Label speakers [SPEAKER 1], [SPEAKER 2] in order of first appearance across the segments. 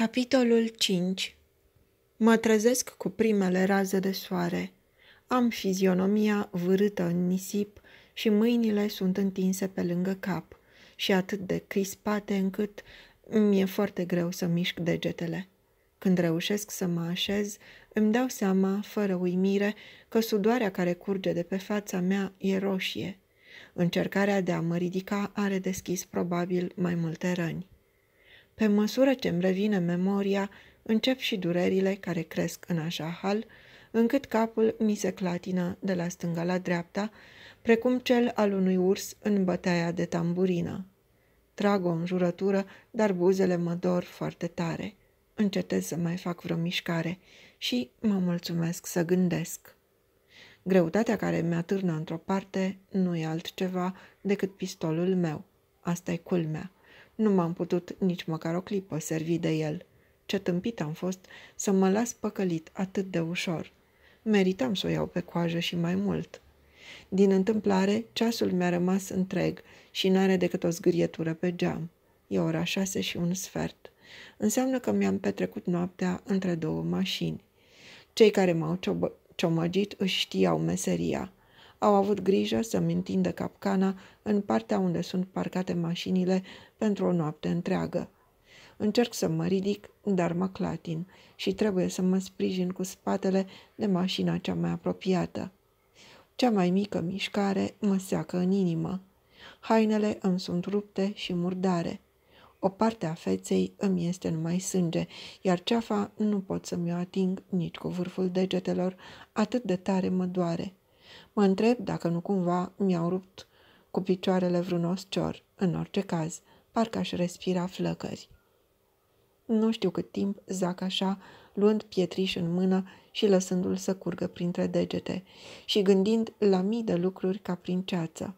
[SPEAKER 1] Capitolul 5 Mă trezesc cu primele raze de soare. Am fizionomia vârâtă în nisip și mâinile sunt întinse pe lângă cap și atât de crispate încât mi-e foarte greu să mișc degetele. Când reușesc să mă așez, îmi dau seama, fără uimire, că sudoarea care curge de pe fața mea e roșie. Încercarea de a mă ridica are deschis probabil mai multe răni. Pe măsură ce îmi revine memoria, încep și durerile care cresc în așa hal, încât capul mi se clatină de la stânga la dreapta, precum cel al unui urs în bătaia de tamburină. Trag o înjurătură, dar buzele mă dor foarte tare. Încetez să mai fac vreo mișcare și mă mulțumesc să gândesc. Greutatea care mi atârnă într-o parte nu e altceva decât pistolul meu. Asta e culmea. Nu m-am putut nici măcar o clipă servi de el. Ce tâmpit am fost să mă las păcălit atât de ușor. Meritam să o iau pe coajă și mai mult. Din întâmplare, ceasul mi-a rămas întreg și n-are decât o zgârietură pe geam. E ora șase și un sfert. Înseamnă că mi-am petrecut noaptea între două mașini. Cei care m-au ciobă- ciomăgit își știau meseria – au avut grijă să-mi întindă capcana în partea unde sunt parcate mașinile pentru o noapte întreagă. Încerc să mă ridic, dar mă clatin și trebuie să mă sprijin cu spatele de mașina cea mai apropiată. Cea mai mică mișcare mă seacă în inimă. Hainele îmi sunt rupte și murdare. O parte a feței îmi este numai sânge, iar ceafa nu pot să mi-o ating nici cu vârful degetelor, atât de tare mă doare. Mă întreb dacă nu cumva mi-au rupt cu picioarele vreun oscior. În orice caz, parcă aș respira flăcări. Nu știu cât timp zac așa, luând pietriș în mână și lăsându-l să curgă printre degete și gândind la mii de lucruri ca prin ceață.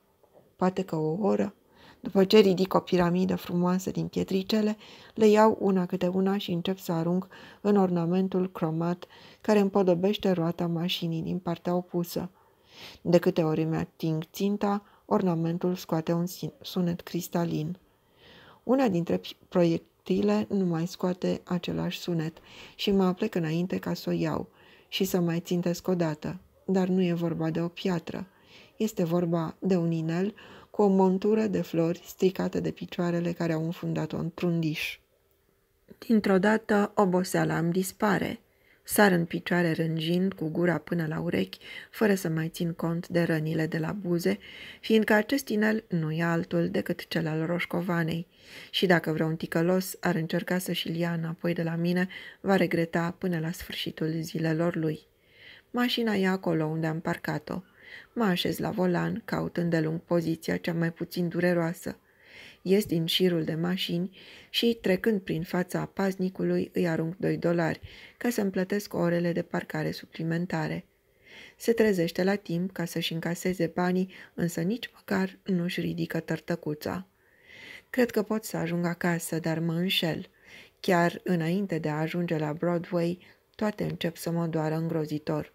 [SPEAKER 1] Poate că o oră, după ce ridic o piramidă frumoasă din pietricele, le iau una câte una și încep să arunc în ornamentul cromat care împodobește roata mașinii din partea opusă, de câte ori îmi ating ținta, ornamentul scoate un sunet cristalin. Una dintre proiectile nu mai scoate același sunet și mă aplec înainte ca să o iau și să mai țintesc odată, dar nu e vorba de o piatră. Este vorba de un inel cu o montură de flori stricată de picioarele care au înfundat-o într-un diș. Dintr-o dată, oboseala îmi dispare – sar în picioare rânjind cu gura până la urechi, fără să mai țin cont de rănile de la buze, fiindcă acest inel nu e altul decât cel al roșcovanei și dacă vreun ticălos ar încerca să-și ia înapoi de la mine, va regreta până la sfârșitul zilelor lui. Mașina e acolo unde am parcat-o. Mă așez la volan, caut lung poziția cea mai puțin dureroasă ies din șirul de mașini și, trecând prin fața paznicului, îi arunc doi dolari, ca să-mi plătesc orele de parcare suplimentare. Se trezește la timp ca să-și încaseze banii, însă nici măcar nu-și ridică tărtăcuța. Cred că pot să ajung acasă, dar mă înșel. Chiar înainte de a ajunge la Broadway, toate încep să mă doară îngrozitor.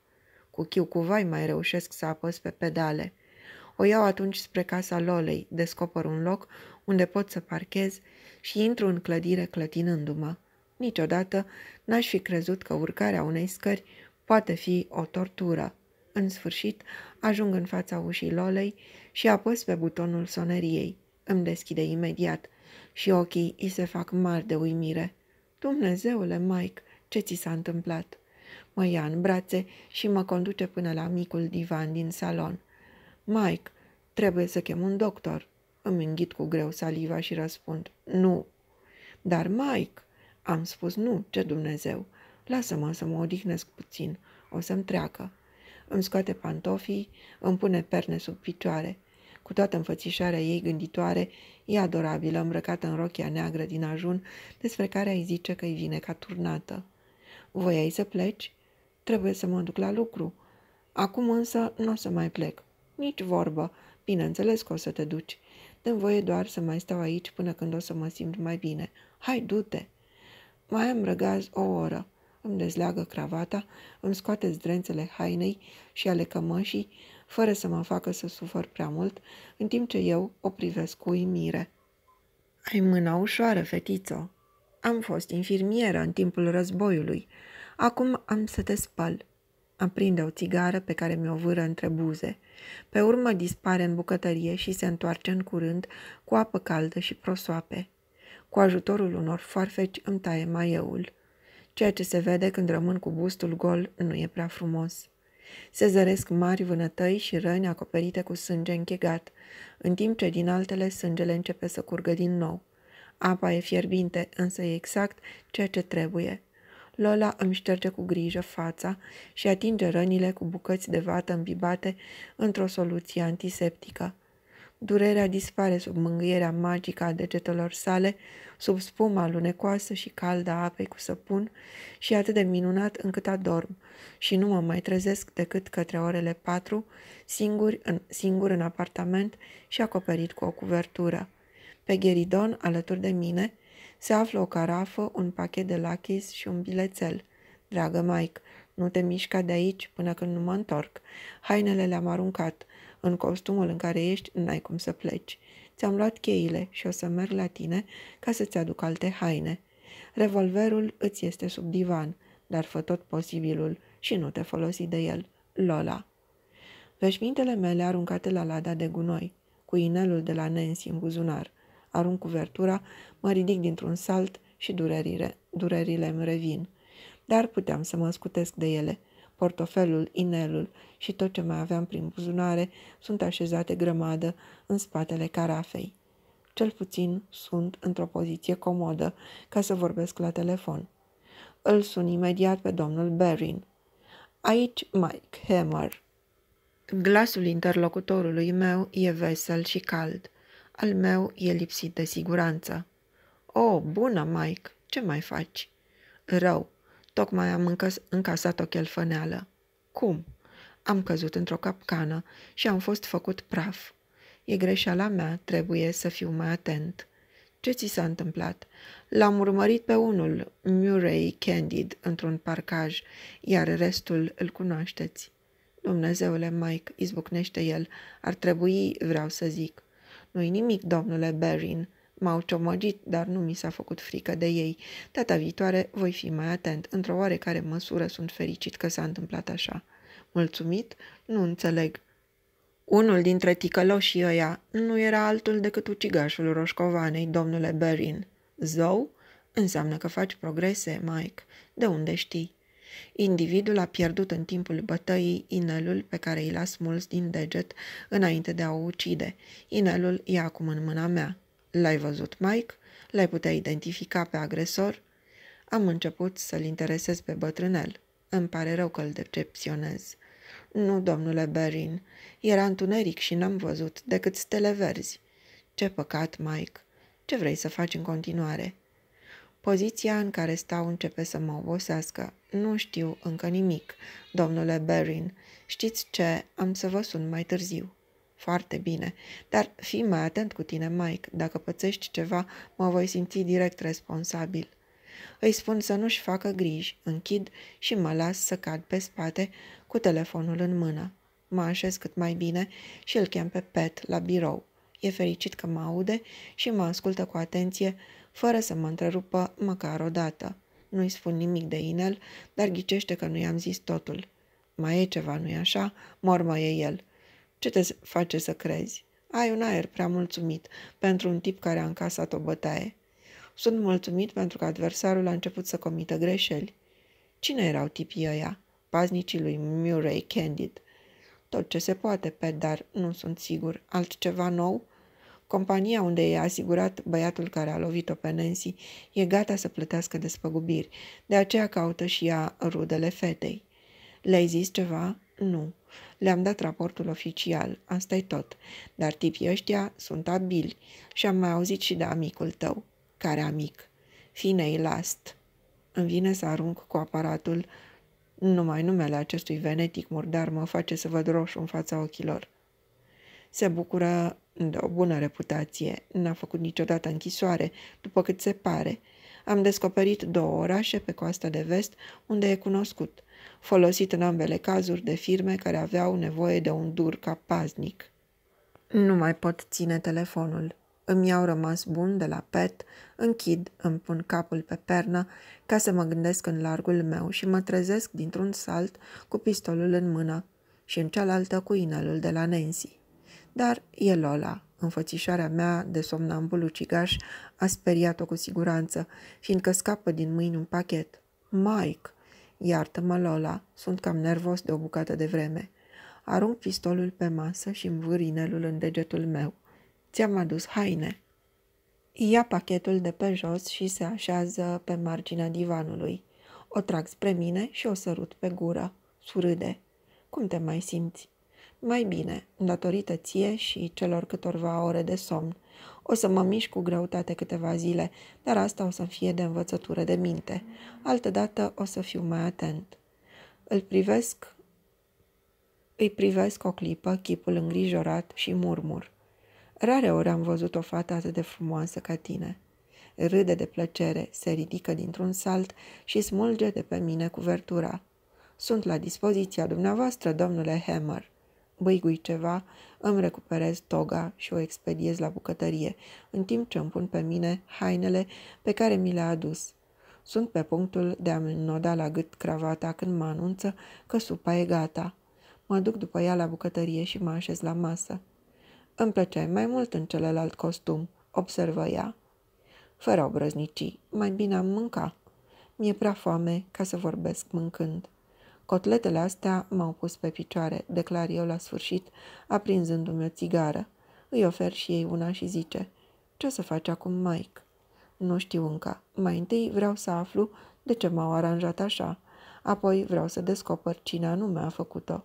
[SPEAKER 1] Cu chiu cu vai mai reușesc să apăs pe pedale. O iau atunci spre casa Lolei, descoper un loc unde pot să parchez și intru în clădire clătinându-mă. Niciodată n-aș fi crezut că urcarea unei scări poate fi o tortură. În sfârșit, ajung în fața ușii Lolei și apăs pe butonul soneriei. Îmi deschide imediat și ochii îi se fac mari de uimire. Dumnezeule, Mike, ce ți s-a întâmplat? Mă ia în brațe și mă conduce până la micul divan din salon. Mike, trebuie să chem un doctor. Îmi înghit cu greu saliva și răspund, nu. Dar, Mike, am spus nu, ce Dumnezeu. Lasă-mă să mă odihnesc puțin, o să-mi treacă. Îmi scoate pantofii, îmi pune perne sub picioare. Cu toată înfățișarea ei gânditoare, e adorabilă, îmbrăcată în rochia neagră din ajun, despre care ai zice că îi vine ca turnată. ai să pleci? Trebuie să mă duc la lucru. Acum însă nu o să mai plec. Nici vorbă. Bineînțeles că o să te duci. Dă-mi voie doar să mai stau aici până când o să mă simt mai bine. Hai, du-te! Mai am răgaz o oră. Îmi dezleagă cravata, îmi scoate zdrențele hainei și ale cămășii, fără să mă facă să sufăr prea mult, în timp ce eu o privesc cu uimire. Ai mâna ușoară, fetițo. Am fost infirmieră în timpul războiului. Acum am să te spăl aprinde o țigară pe care mi-o vâră între buze. Pe urmă dispare în bucătărie și se întoarce în curând cu apă caldă și prosoape. Cu ajutorul unor foarfeci îmi taie maieul. Ceea ce se vede când rămân cu bustul gol nu e prea frumos. Se zăresc mari vânătăi și răni acoperite cu sânge închegat, în timp ce din altele sângele începe să curgă din nou. Apa e fierbinte, însă e exact ceea ce trebuie – Lola îmi șterge cu grijă fața și atinge rănile cu bucăți de vată îmbibate într-o soluție antiseptică. Durerea dispare sub mângâierea magică a degetelor sale, sub spuma lunecoasă și caldă a apei cu săpun și atât de minunat încât adorm și nu mă mai trezesc decât către orele patru, singur în, singur în apartament și acoperit cu o cuvertură. Pe gheridon, alături de mine, se află o carafă, un pachet de lachis și un bilețel. Dragă Mike, nu te mișca de aici până când nu mă întorc. Hainele le-am aruncat. În costumul în care ești, n-ai cum să pleci. Ți-am luat cheile și o să merg la tine ca să-ți aduc alte haine. Revolverul îți este sub divan, dar fă tot posibilul și nu te folosi de el. Lola. Veșmintele mele aruncate la lada de gunoi, cu inelul de la Nancy în buzunar – arunc cuvertura, mă ridic dintr-un salt și durerile, durerile îmi revin. Dar puteam să mă scutesc de ele. Portofelul, inelul și tot ce mai aveam prin buzunare sunt așezate grămadă în spatele carafei. Cel puțin sunt într-o poziție comodă ca să vorbesc la telefon. Îl sun imediat pe domnul Berin. Aici Mike Hammer. Glasul interlocutorului meu e vesel și cald. Al meu e lipsit de siguranță. O, oh, bună, Mike, ce mai faci? Rău, tocmai am încas- încasat o chelfăneală. Cum? Am căzut într-o capcană și am fost făcut praf. E greșeala mea, trebuie să fiu mai atent. Ce ți s-a întâmplat? L-am urmărit pe unul, Murray Candid, într-un parcaj, iar restul îl cunoașteți. Dumnezeule, Mike, izbucnește el, ar trebui, vreau să zic, nu-i nimic, domnule Berin. M-au ciomăgit, dar nu mi s-a făcut frică de ei. Data viitoare voi fi mai atent. Într-o oarecare măsură sunt fericit că s-a întâmplat așa. Mulțumit? Nu înțeleg. Unul dintre ticăloșii ăia nu era altul decât ucigașul roșcovanei, domnule Berin. Zou? Înseamnă că faci progrese, Mike. De unde știi? Individul a pierdut în timpul bătăii inelul pe care îl l-a smuls din deget înainte de a o ucide. Inelul e acum în mâna mea. L-ai văzut, Mike? L-ai putea identifica pe agresor? Am început să-l interesez pe bătrânel. Îmi pare rău că îl decepționez. Nu, domnule Berin, era întuneric și n-am văzut decât stele verzi. Ce păcat, Mike. Ce vrei să faci în continuare? Poziția în care stau începe să mă obosească. Nu știu încă nimic, domnule Berin. Știți ce? Am să vă sun mai târziu. Foarte bine, dar fii mai atent cu tine, Mike. Dacă pățești ceva, mă voi simți direct responsabil. Îi spun să nu-și facă griji, închid și mă las să cad pe spate cu telefonul în mână. Mă așez cât mai bine și îl chem pe Pet la birou. E fericit că mă aude și mă ascultă cu atenție, fără să mă întrerupă măcar o dată. Nu-i spun nimic de inel, dar ghicește că nu i-am zis totul. Mai e ceva, nu-i așa? Mormăie el. Ce te face să crezi? Ai un aer prea mulțumit pentru un tip care a încasat o bătaie. Sunt mulțumit pentru că adversarul a început să comită greșeli. Cine erau tipii ăia? Paznicii lui Murray Candid. Tot ce se poate, pe dar nu sunt sigur. Altceva nou? Compania unde e asigurat băiatul care a lovit-o pe Nancy e gata să plătească despăgubiri, de aceea caută și ea rudele fetei. Le-ai zis ceva? Nu. Le-am dat raportul oficial, asta e tot. Dar tipii ăștia sunt abili și am mai auzit și de amicul tău. Care amic? Finei Last. Îmi vine să arunc cu aparatul. Numai numele acestui venetic murdar mă face să văd roșu în fața ochilor. Se bucură de o bună reputație, n-a făcut niciodată închisoare, după cât se pare. Am descoperit două orașe pe coasta de vest, unde e cunoscut, folosit în ambele cazuri de firme care aveau nevoie de un dur ca paznic. Nu mai pot ține telefonul. Îmi iau rămas bun de la pet, închid, îmi pun capul pe pernă ca să mă gândesc în largul meu și mă trezesc dintr-un salt cu pistolul în mână și în cealaltă cu inelul de la Nancy dar e Lola. Înfățișarea mea de somnambul ucigaș a speriat-o cu siguranță, fiindcă scapă din mâini un pachet. Mike! Iartă-mă, Lola, sunt cam nervos de o bucată de vreme. Arunc pistolul pe masă și îmi vâr inelul în degetul meu. Ți-am adus haine. Ia pachetul de pe jos și se așează pe marginea divanului. O trag spre mine și o sărut pe gură. Surâde. Cum te mai simți? Mai bine, datorită ție și celor câtorva ore de somn. O să mă mișc cu greutate câteva zile, dar asta o să fie de învățătură de minte. Altădată o să fiu mai atent. Îl privesc, îi privesc o clipă, chipul îngrijorat și murmur. Rare ori am văzut o fată atât de frumoasă ca tine. Râde de plăcere, se ridică dintr-un salt și smulge de pe mine cuvertura. Sunt la dispoziția dumneavoastră, domnule Hammer băigui ceva, îmi recuperez toga și o expediez la bucătărie, în timp ce îmi pun pe mine hainele pe care mi le-a adus. Sunt pe punctul de a-mi noda la gât cravata când mă anunță că supa e gata. Mă duc după ea la bucătărie și mă așez la masă. Îmi plăceai mai mult în celălalt costum, observă ea. Fără obrăznicii, mai bine am mânca. Mi-e prea foame ca să vorbesc mâncând. Cotletele astea m-au pus pe picioare, declar eu la sfârșit, aprinzându-mi o țigară. Îi ofer și ei una și zice, ce să faci acum, Mike? Nu știu încă. Mai întâi vreau să aflu de ce m-au aranjat așa. Apoi vreau să descoper cine anume a făcut-o.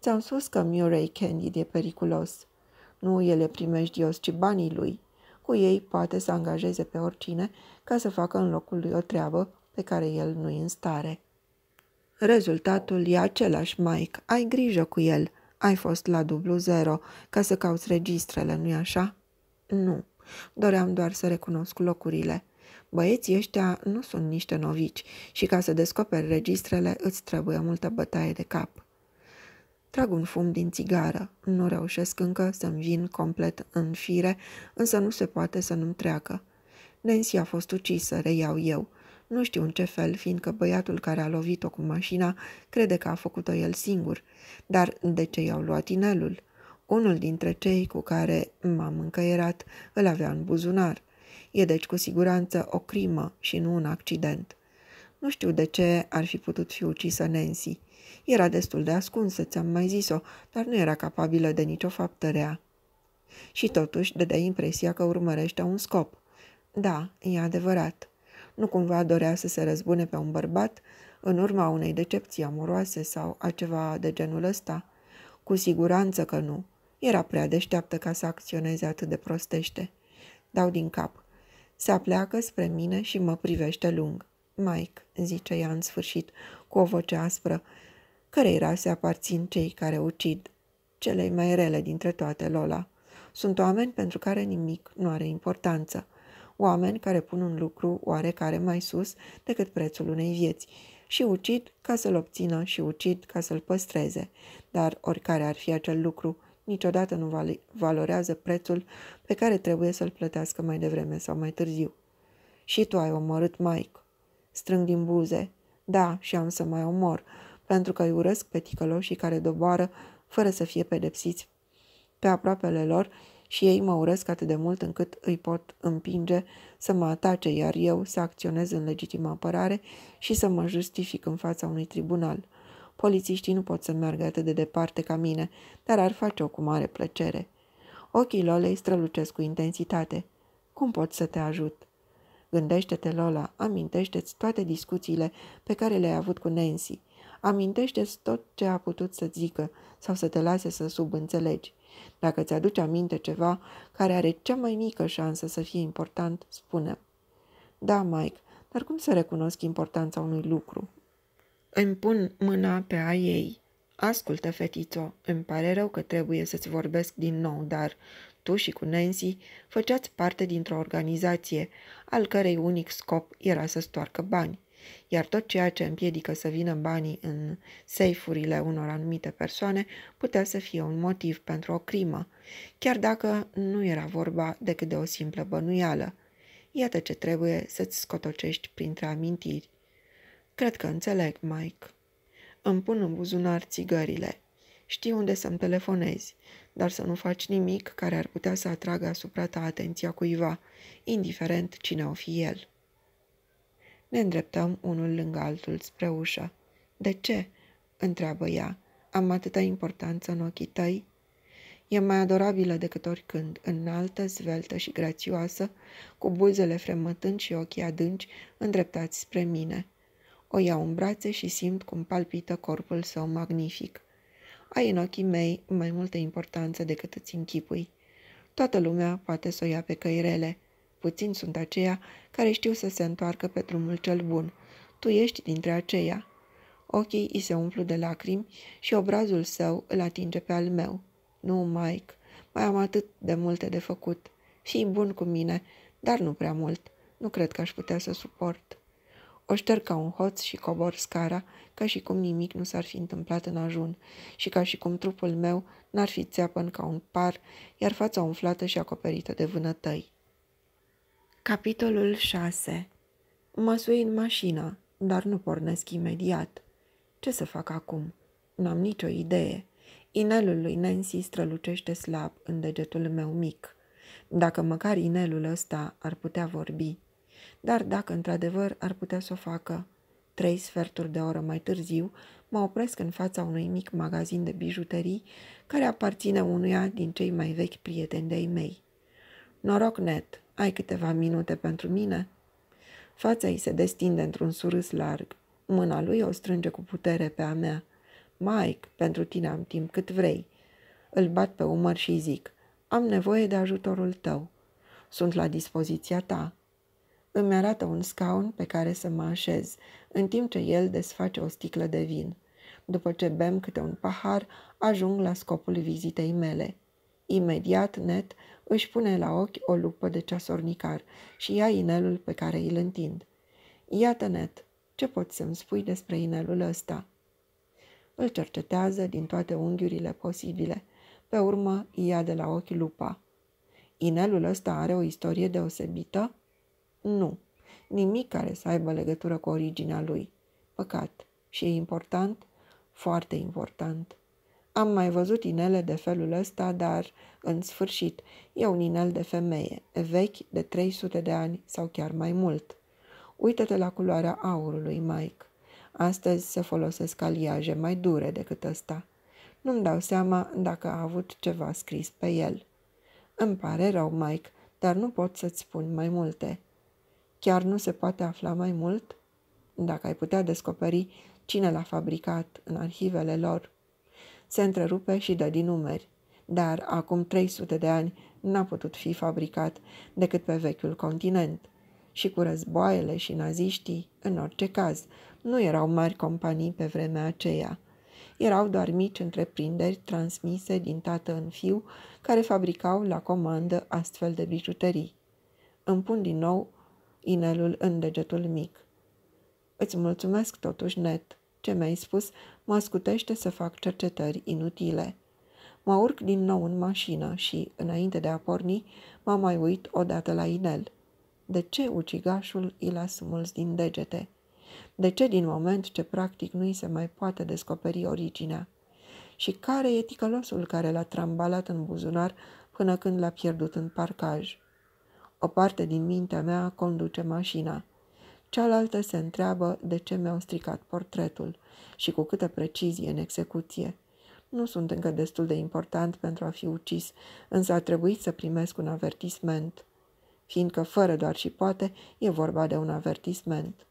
[SPEAKER 1] Ți-am spus că Murray Candid e periculos. Nu el e primejdios, ci banii lui. Cu ei poate să angajeze pe oricine ca să facă în locul lui o treabă pe care el nu-i în stare. Rezultatul e același, Mike. Ai grijă cu el. Ai fost la dublu zero ca să cauți registrele, nu-i așa? Nu. Doream doar să recunosc locurile. Băieții ăștia nu sunt niște novici și ca să descoperi registrele îți trebuie multă bătaie de cap. Trag un fum din țigară. Nu reușesc încă să-mi vin complet în fire, însă nu se poate să nu-mi treacă. Nancy a fost ucisă, reiau eu nu știu în ce fel, fiindcă băiatul care a lovit-o cu mașina crede că a făcut-o el singur. Dar de ce i-au luat inelul? Unul dintre cei cu care m-am încăierat îl avea în buzunar. E deci cu siguranță o crimă și nu un accident. Nu știu de ce ar fi putut fi ucisă Nancy. Era destul de ascunsă, ți-am mai zis-o, dar nu era capabilă de nicio faptă rea. Și totuși dădea impresia că urmărește un scop. Da, e adevărat nu cumva dorea să se răzbune pe un bărbat în urma unei decepții amoroase sau a ceva de genul ăsta? Cu siguranță că nu. Era prea deșteaptă ca să acționeze atât de prostește. Dau din cap. Se apleacă spre mine și mă privește lung. Mike, zice ea în sfârșit, cu o voce aspră, cărei rase aparțin cei care ucid, celei mai rele dintre toate, Lola. Sunt oameni pentru care nimic nu are importanță oameni care pun un lucru oarecare mai sus decât prețul unei vieți și ucid ca să-l obțină și ucid ca să-l păstreze. Dar oricare ar fi acel lucru, niciodată nu valorează prețul pe care trebuie să-l plătească mai devreme sau mai târziu. Și tu ai omorât Mike. Strâng din buze. Da, și am să mai omor, pentru că îi urăsc pe ticăloșii care doboară fără să fie pedepsiți pe aproapele lor și ei mă urăsc atât de mult încât îi pot împinge să mă atace, iar eu să acționez în legitimă apărare și să mă justific în fața unui tribunal. Polițiștii nu pot să meargă atât de departe ca mine, dar ar face-o cu mare plăcere. Ochii Lolei strălucesc cu intensitate. Cum pot să te ajut? Gândește-te, Lola, amintește-ți toate discuțiile pe care le-ai avut cu Nancy. Amintește-ți tot ce a putut să zică sau să te lase să subînțelegi. Dacă ți-aduci aminte ceva care are cea mai mică șansă să fie important, spune Da, Mike, dar cum să recunosc importanța unui lucru? Îmi pun mâna pe a ei. Ascultă, fetițo, îmi pare rău că trebuie să-ți vorbesc din nou, dar tu și cu Nancy făceați parte dintr-o organizație, al cărei unic scop era să stoarcă bani iar tot ceea ce împiedică să vină banii în seifurile unor anumite persoane putea să fie un motiv pentru o crimă, chiar dacă nu era vorba decât de o simplă bănuială. Iată ce trebuie să-ți scotocești printre amintiri. Cred că înțeleg, Mike. Îmi pun în buzunar țigările. Știu unde să-mi telefonezi, dar să nu faci nimic care ar putea să atragă asupra ta atenția cuiva, indiferent cine o fi el. Ne îndreptăm unul lângă altul spre ușă. De ce?" întreabă ea. Am atâta importanță în ochii tăi?" E mai adorabilă decât oricând, înaltă, zveltă și grațioasă, cu buzele fremătând și ochii adânci îndreptați spre mine. O iau în brațe și simt cum palpită corpul său magnific. Ai în ochii mei mai multă importanță decât îți închipui. Toată lumea poate să o ia pe căi rele, Puțin sunt aceia care știu să se întoarcă pe drumul cel bun. Tu ești dintre aceia. Ochii îi se umplu de lacrimi și obrazul său îl atinge pe al meu. Nu, Mike, mai am atât de multe de făcut. Fii bun cu mine, dar nu prea mult. Nu cred că aș putea să suport. O șterg ca un hoț și cobor scara, ca și cum nimic nu s-ar fi întâmplat în ajun și ca și cum trupul meu n-ar fi țeapăn ca un par, iar fața umflată și acoperită de vânătăi. Capitolul 6 Mă sui în mașină, dar nu pornesc imediat. Ce să fac acum? N-am nicio idee. Inelul lui Nancy strălucește slab în degetul meu mic. Dacă măcar inelul ăsta ar putea vorbi. Dar dacă într-adevăr ar putea să o facă, trei sferturi de oră mai târziu, mă opresc în fața unui mic magazin de bijuterii care aparține unuia din cei mai vechi prieteni de-ai mei. Noroc net, ai câteva minute pentru mine?" Fața ei se destinde într-un surâs larg. Mâna lui o strânge cu putere pe a mea. Mike, pentru tine am timp cât vrei." Îl bat pe umăr și zic, am nevoie de ajutorul tău. Sunt la dispoziția ta." Îmi arată un scaun pe care să mă așez, în timp ce el desface o sticlă de vin. După ce bem câte un pahar, ajung la scopul vizitei mele. Imediat, net, își pune la ochi o lupă de ceasornicar și ia inelul pe care îl întind. Iată, net, ce poți să-mi spui despre inelul ăsta?" Îl cercetează din toate unghiurile posibile. Pe urmă, ia de la ochi lupa. Inelul ăsta are o istorie deosebită?" Nu. Nimic care să aibă legătură cu originea lui. Păcat. Și e important? Foarte important. Am mai văzut inele de felul ăsta, dar, în sfârșit, e un inel de femeie, vechi de 300 de ani sau chiar mai mult. Uită-te la culoarea aurului, Mike. Astăzi se folosesc aliaje mai dure decât ăsta. Nu-mi dau seama dacă a avut ceva scris pe el. Îmi pare rău, Mike, dar nu pot să-ți spun mai multe. Chiar nu se poate afla mai mult? Dacă ai putea descoperi cine l-a fabricat în arhivele lor, se întrerupe și dă din numeri, dar acum 300 de ani n-a putut fi fabricat decât pe vechiul continent. Și cu războaiele și naziștii, în orice caz, nu erau mari companii pe vremea aceea. Erau doar mici întreprinderi transmise din tată în fiu, care fabricau la comandă astfel de bijuterii. Îmi pun din nou inelul în degetul mic. Îți mulțumesc totuși, Net, ce mi-ai spus mă scutește să fac cercetări inutile. Mă urc din nou în mașină și, înainte de a porni, m m-am mai uit odată la inel. De ce ucigașul îi las mulți din degete? De ce din moment ce practic nu-i se mai poate descoperi originea? Și care e ticălosul care l-a trambalat în buzunar până când l-a pierdut în parcaj? O parte din mintea mea conduce mașina – cealaltă se întreabă de ce mi-au stricat portretul și cu câtă precizie în execuție. Nu sunt încă destul de important pentru a fi ucis, însă a trebuit să primesc un avertisment, fiindcă fără doar și poate e vorba de un avertisment.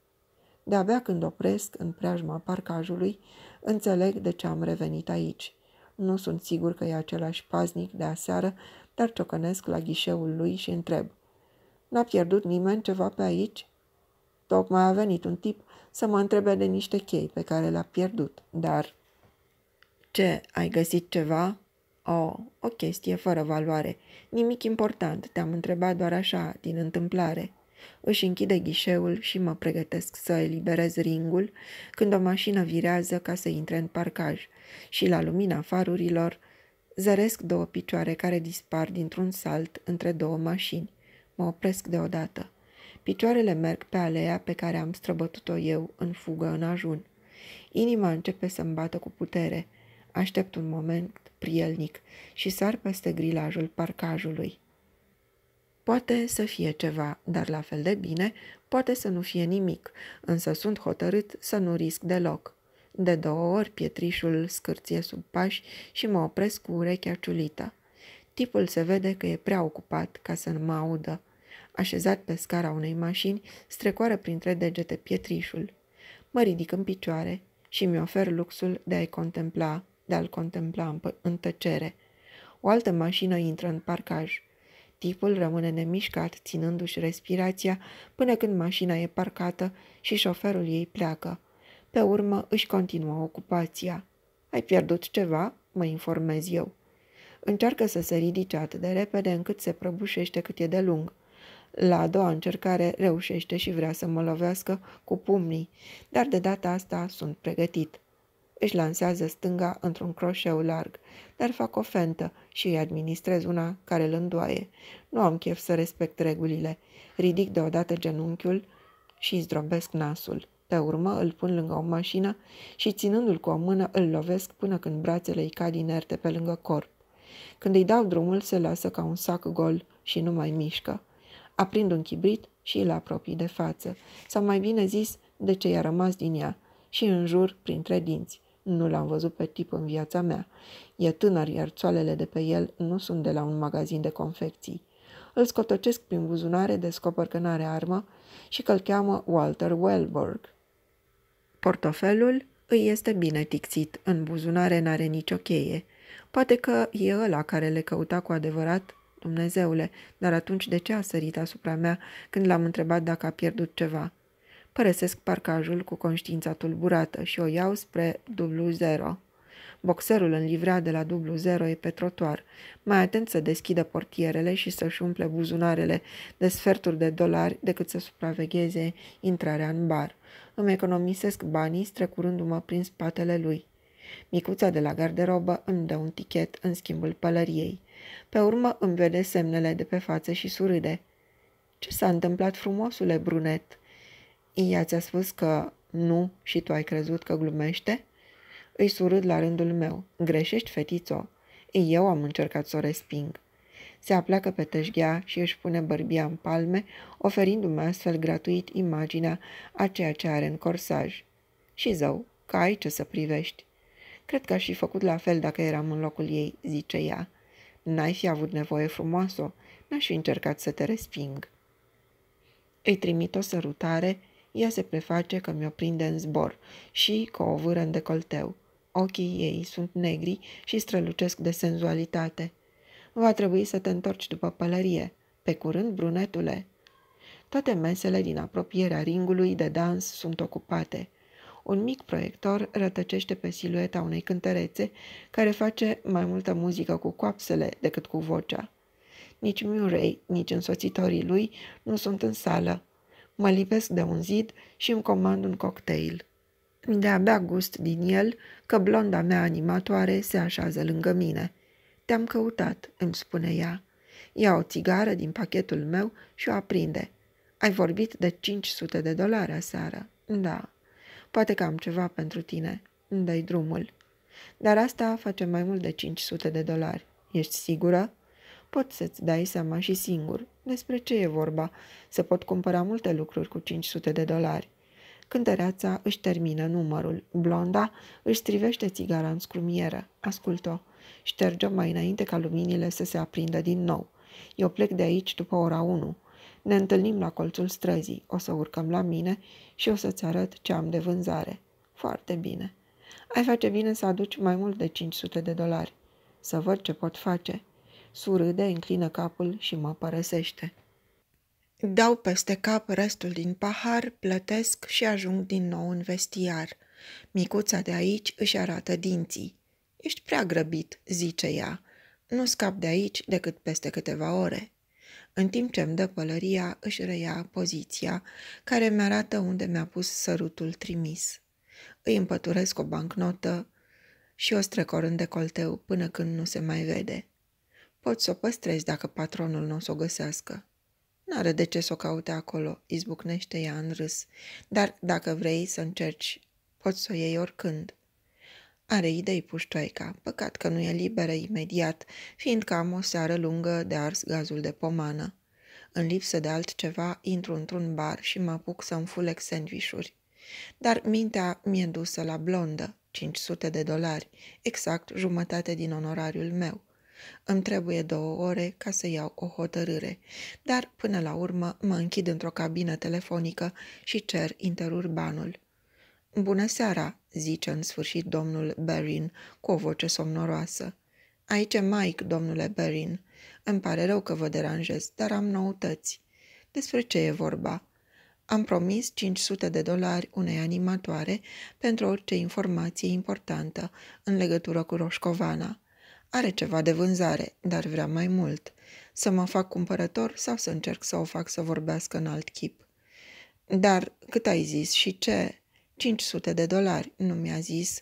[SPEAKER 1] De-abia când opresc în preajma parcajului, înțeleg de ce am revenit aici. Nu sunt sigur că e același paznic de aseară, dar ciocănesc la ghișeul lui și întreb. N-a pierdut nimeni ceva pe aici?" Tocmai a venit un tip să mă întrebe de niște chei pe care le-a pierdut, dar... Ce, ai găsit ceva? Oh, o chestie fără valoare. Nimic important, te-am întrebat doar așa, din întâmplare. Își închide ghișeul și mă pregătesc să eliberez ringul când o mașină virează ca să intre în parcaj și la lumina farurilor zăresc două picioare care dispar dintr-un salt între două mașini. Mă opresc deodată. Picioarele merg pe aleea pe care am străbătut-o eu în fugă în ajun. Inima începe să-mi bată cu putere. Aștept un moment prielnic și sar peste grilajul parcajului. Poate să fie ceva, dar la fel de bine, poate să nu fie nimic, însă sunt hotărât să nu risc deloc. De două ori pietrișul scârție sub pași și mă opresc cu urechea ciulită. Tipul se vede că e prea ocupat ca să nu mă audă. Așezat pe scara unei mașini, strecoară printre degete pietrișul. Mă ridic în picioare și mi ofer luxul de a-i contempla, de a-l contempla în tăcere. O altă mașină intră în parcaj. Tipul rămâne nemișcat, ținându-și respirația, până când mașina e parcată și șoferul ei pleacă. Pe urmă își continuă ocupația. Ai pierdut ceva?" mă informez eu. Încearcă să se ridice atât de repede încât se prăbușește cât e de lung. La a doua încercare reușește și vrea să mă lovească cu pumnii, dar de data asta sunt pregătit. Își lansează stânga într-un croșeu larg, dar fac o fentă și îi administrez una care îl îndoaie. Nu am chef să respect regulile. Ridic deodată genunchiul și zdrobesc nasul. Pe urmă îl pun lângă o mașină și ținându-l cu o mână îl lovesc până când brațele îi cad inerte pe lângă corp. Când îi dau drumul, se lasă ca un sac gol și nu mai mișcă aprind un chibrit și îl apropii de față, sau mai bine zis, de ce i-a rămas din ea, și în jur printre dinți. Nu l-am văzut pe tip în viața mea. E tânăr, iar țoalele de pe el nu sunt de la un magazin de confecții. Îl scotocesc prin buzunare, descoper că n-are armă și că l cheamă Walter Wellberg. Portofelul îi este bine tixit, în buzunare n-are nicio cheie. Poate că e ăla care le căuta cu adevărat Dumnezeule, dar atunci de ce a sărit asupra mea când l-am întrebat dacă a pierdut ceva? Părăsesc parcajul cu conștiința tulburată și o iau spre dublu 0 Boxerul în livrea de la dublu 0 e pe trotuar, mai atent să deschidă portierele și să-și umple buzunarele de sferturi de dolari decât să supravegheze intrarea în bar. Îmi economisesc banii strecurându-mă prin spatele lui. Micuța de la garderobă îmi dă un tichet în schimbul pălăriei. Pe urmă îmi vede semnele de pe față și surâde. Ce s-a întâmplat, frumosule, brunet?" Ea ți-a spus că nu și tu ai crezut că glumește?" Îi surâd la rândul meu. Greșești, fetițo?" Eu am încercat să o resping. Se apleacă pe teșghea și își pune bărbia în palme, oferindu-mi astfel gratuit imaginea a ceea ce are în corsaj. Și zău, că ai ce să privești. Cred că aș fi făcut la fel dacă eram în locul ei, zice ea. N-ai fi avut nevoie frumoasă, n-aș fi încercat să te resping. Îi trimit o sărutare, ea se preface că mi-o prinde în zbor și cu o vâră în decolteu. Ochii ei sunt negri și strălucesc de senzualitate. Va trebui să te întorci după pălărie. Pe curând, brunetule. Toate mesele din apropierea ringului de dans sunt ocupate – un mic proiector rătăcește pe silueta unei cântărețe care face mai multă muzică cu coapsele decât cu vocea. Nici Murray, nici însoțitorii lui nu sunt în sală. Mă lipesc de un zid și îmi comand un cocktail. Mi de abia gust din el că blonda mea animatoare se așează lângă mine. Te-am căutat, îmi spune ea. Ia o țigară din pachetul meu și o aprinde. Ai vorbit de 500 de dolari aseară. Da. Poate că am ceva pentru tine. Îmi dai drumul. Dar asta face mai mult de 500 de dolari. Ești sigură? Pot să-ți dai seama și singur despre ce e vorba. Se pot cumpăra multe lucruri cu 500 de dolari. Cântăreața își termină numărul. Blonda își strivește țigara în scrumieră. Ascult-o. Șterge mai înainte ca luminile să se aprindă din nou. Eu plec de aici după ora 1. Ne întâlnim la colțul străzii, o să urcăm la mine și o să-ți arăt ce am de vânzare. Foarte bine. Ai face bine să aduci mai mult de 500 de dolari. Să văd ce pot face. Surâde, înclină capul și mă părăsește. Dau peste cap restul din pahar, plătesc și ajung din nou în vestiar. Micuța de aici își arată dinții. Ești prea grăbit, zice ea. Nu scap de aici decât peste câteva ore în timp ce îmi dă pălăria, își reia poziția, care mi-arată unde mi-a pus sărutul trimis. Îi împăturesc o bancnotă și o strecor în decolteu până când nu se mai vede. Pot să o păstrezi dacă patronul nu o să o găsească. N-are de ce să o caute acolo, izbucnește ea în râs, dar dacă vrei să încerci, poți să o iei oricând. Are idei puștoica, păcat că nu e liberă imediat, fiindcă am o seară lungă de ars gazul de pomană. În lipsă de altceva, intru într-un bar și mă apuc să fulec sandvișuri. Dar mintea mi-e dusă la blondă, 500 de dolari, exact jumătate din onorariul meu. Îmi trebuie două ore ca să iau o hotărâre, dar până la urmă mă închid într-o cabină telefonică și cer interurbanul. Bună seara, zice în sfârșit domnul Berin cu o voce somnoroasă. Aici e Mike, domnule Berin. Îmi pare rău că vă deranjez, dar am noutăți. Despre ce e vorba? Am promis 500 de dolari unei animatoare pentru orice informație importantă în legătură cu Roșcovana. Are ceva de vânzare, dar vrea mai mult. Să mă fac cumpărător sau să încerc să o fac să vorbească în alt chip. Dar cât ai zis și ce? 500 de dolari, nu mi-a zis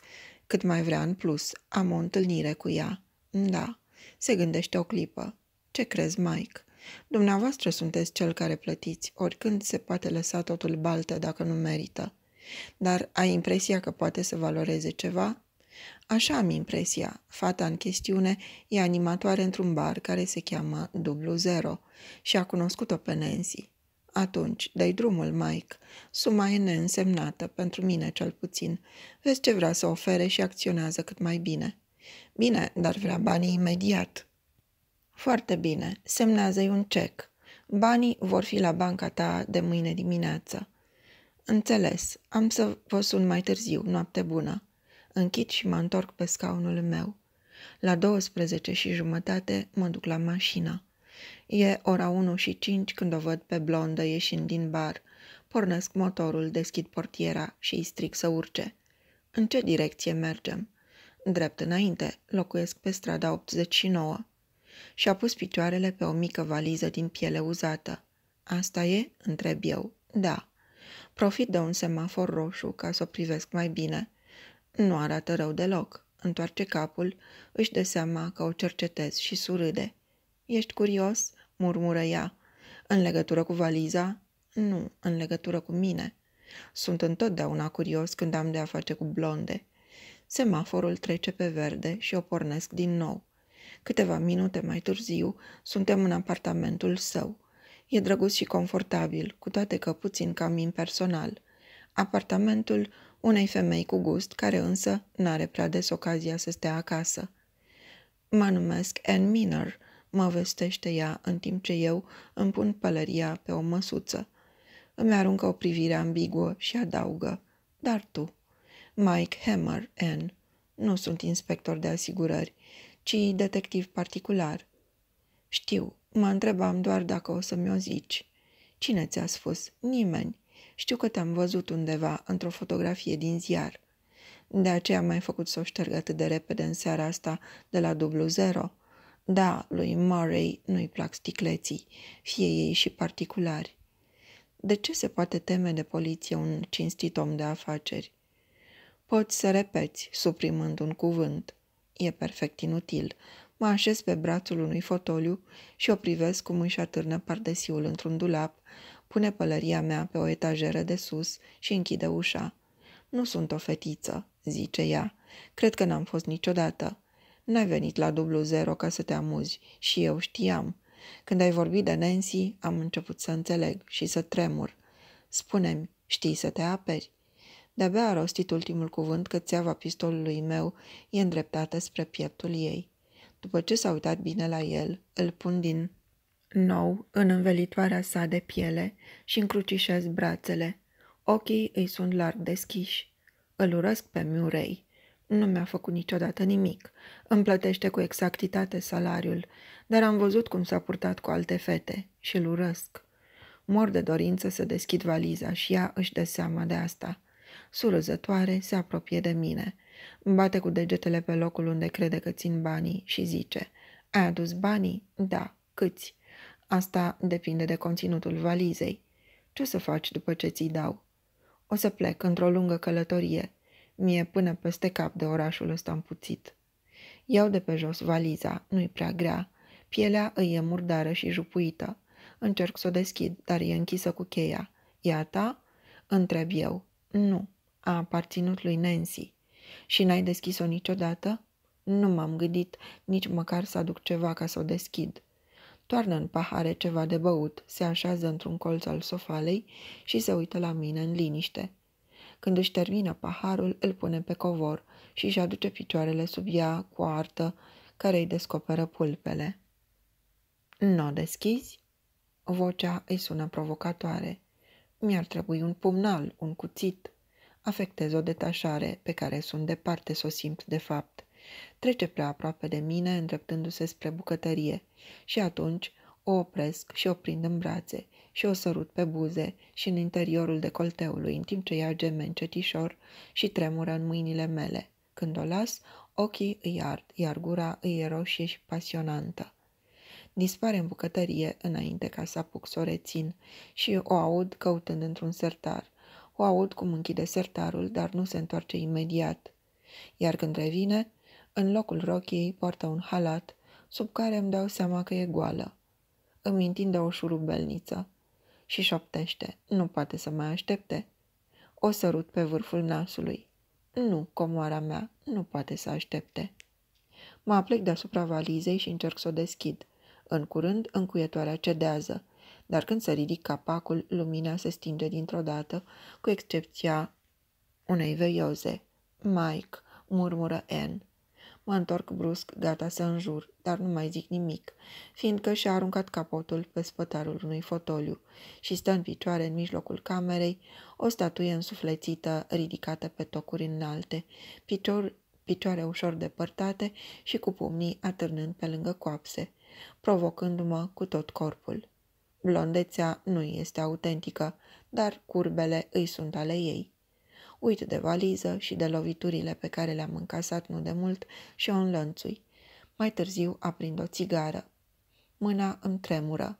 [SPEAKER 1] cât mai vrea în plus. Am o întâlnire cu ea. Da, se gândește o clipă. Ce crezi, Mike? Dumneavoastră sunteți cel care plătiți, oricând se poate lăsa totul baltă dacă nu merită. Dar ai impresia că poate să valoreze ceva? Așa am impresia. Fata în chestiune e animatoare într-un bar care se cheamă Dublu Zero și a cunoscut-o pe Nancy. Atunci, dai drumul, Mike. Suma e neînsemnată, pentru mine cel puțin. Vezi ce vrea să ofere și acționează cât mai bine. Bine, dar vrea banii imediat. Foarte bine, semnează-i un cec. Banii vor fi la banca ta de mâine dimineață. Înțeles, am să vă sun mai târziu, noapte bună. Închid și mă întorc pe scaunul meu. La 12 și jumătate mă duc la mașină. E ora 1 și 5 când o văd pe blondă ieșind din bar. Pornesc motorul, deschid portiera și îi stric să urce. În ce direcție mergem? Drept înainte, locuiesc pe strada 89. Și-a pus picioarele pe o mică valiză din piele uzată. Asta e? întreb eu. Da. Profit de un semafor roșu ca să o privesc mai bine. Nu arată rău deloc. Întoarce capul, își dă seama că o cercetez și surâde. Ești curios?" murmură ea. În legătură cu valiza?" Nu, în legătură cu mine." Sunt întotdeauna curios când am de a face cu blonde." Semaforul trece pe verde și o pornesc din nou. Câteva minute mai târziu, suntem în apartamentul său. E drăguț și confortabil, cu toate că puțin cam impersonal. Apartamentul unei femei cu gust, care însă n-are prea des ocazia să stea acasă. Mă numesc Anne Miner mă vestește ea, în timp ce eu îmi pun pălăria pe o măsuță. Îmi aruncă o privire ambiguă și adaugă, dar tu, Mike Hammer, N. Nu sunt inspector de asigurări, ci detectiv particular. Știu, mă întrebam doar dacă o să-mi o zici. Cine ți-a spus? Nimeni. Știu că te-am văzut undeva într-o fotografie din ziar. De aceea m-ai făcut să o șterg atât de repede în seara asta de la dublu zero. Da, lui Murray nu-i plac sticleții, fie ei și particulari. De ce se poate teme de poliție un cinstit om de afaceri? Poți să repeți, suprimând un cuvânt. E perfect inutil. Mă așez pe brațul unui fotoliu și o privesc cum își atârnă pardesiul într-un dulap, pune pălăria mea pe o etajeră de sus și închide ușa. Nu sunt o fetiță, zice ea. Cred că n-am fost niciodată. N-ai venit la dublu zero ca să te amuzi și eu știam. Când ai vorbit de Nancy, am început să înțeleg și să tremur. Spune-mi, știi să te aperi. De-abia a rostit ultimul cuvânt că țeava pistolului meu e îndreptată spre pieptul ei. După ce s-a uitat bine la el, îl pun din nou în învelitoarea sa de piele și încrucișez brațele. Ochii îi sunt larg deschiși. Îl urăsc pe Murray. Nu mi-a făcut niciodată nimic. Îmi plătește cu exactitate salariul, dar am văzut cum s-a purtat cu alte fete și îl urăsc. Mor de dorință să deschid valiza și ea își dă seama de asta. Surâzătoare se apropie de mine. Îmi bate cu degetele pe locul unde crede că țin banii și zice Ai adus banii? Da. Câți? Asta depinde de conținutul valizei. Ce o să faci după ce ți i dau? O să plec într-o lungă călătorie, Mie până peste cap de orașul ăsta împuțit. Iau de pe jos valiza, nu-i prea grea. Pielea îi e murdară și jupuită. Încerc să o deschid, dar e închisă cu cheia. E ta? Întreb eu. Nu, a aparținut lui Nancy. Și n-ai deschis-o niciodată? Nu m-am gândit nici măcar să aduc ceva ca să o deschid. Toarnă în pahare ceva de băut, se așează într-un colț al sofalei și se uită la mine în liniște. Când își termină paharul, îl pune pe covor și își aduce picioarele sub ea cu o artă care îi descoperă pulpele. Nu o deschizi? Vocea îi sună provocatoare. Mi-ar trebui un pumnal, un cuțit. Afectez o detașare pe care sunt departe să o simt de fapt. Trece prea aproape de mine, îndreptându-se spre bucătărie, și atunci o opresc și o prind în brațe, și o sărut pe buze și în interiorul decolteului, în timp ce ea geme încetișor și tremură în mâinile mele. Când o las, ochii îi ard, iar gura îi e roșie și pasionantă. Dispare în bucătărie înainte ca să apuc să o rețin și o aud căutând într-un sertar. O aud cum închide sertarul, dar nu se întoarce imediat. Iar când revine, în locul rochiei poartă un halat, sub care îmi dau seama că e goală. Îmi întinde o șurubelniță și șoptește. Nu poate să mai aștepte. O sărut pe vârful nasului. Nu, comoara mea, nu poate să aștepte. Mă aplec deasupra valizei și încerc să o deschid. În curând, încuietoarea cedează, dar când se ridic capacul, lumina se stinge dintr-o dată, cu excepția unei veioze. Mike, murmură Anne. Mă întorc brusc, gata să înjur, dar nu mai zic nimic, fiindcă și-a aruncat capotul pe spătarul unui fotoliu și stă în picioare în mijlocul camerei, o statuie însuflețită, ridicată pe tocuri înalte, picior, picioare ușor depărtate și cu pumnii atârnând pe lângă coapse, provocându-mă cu tot corpul. Blondețea nu este autentică, dar curbele îi sunt ale ei uit de valiză și de loviturile pe care le-am încasat nu de mult și o înlănțui. Mai târziu aprind o țigară. Mâna îmi tremură.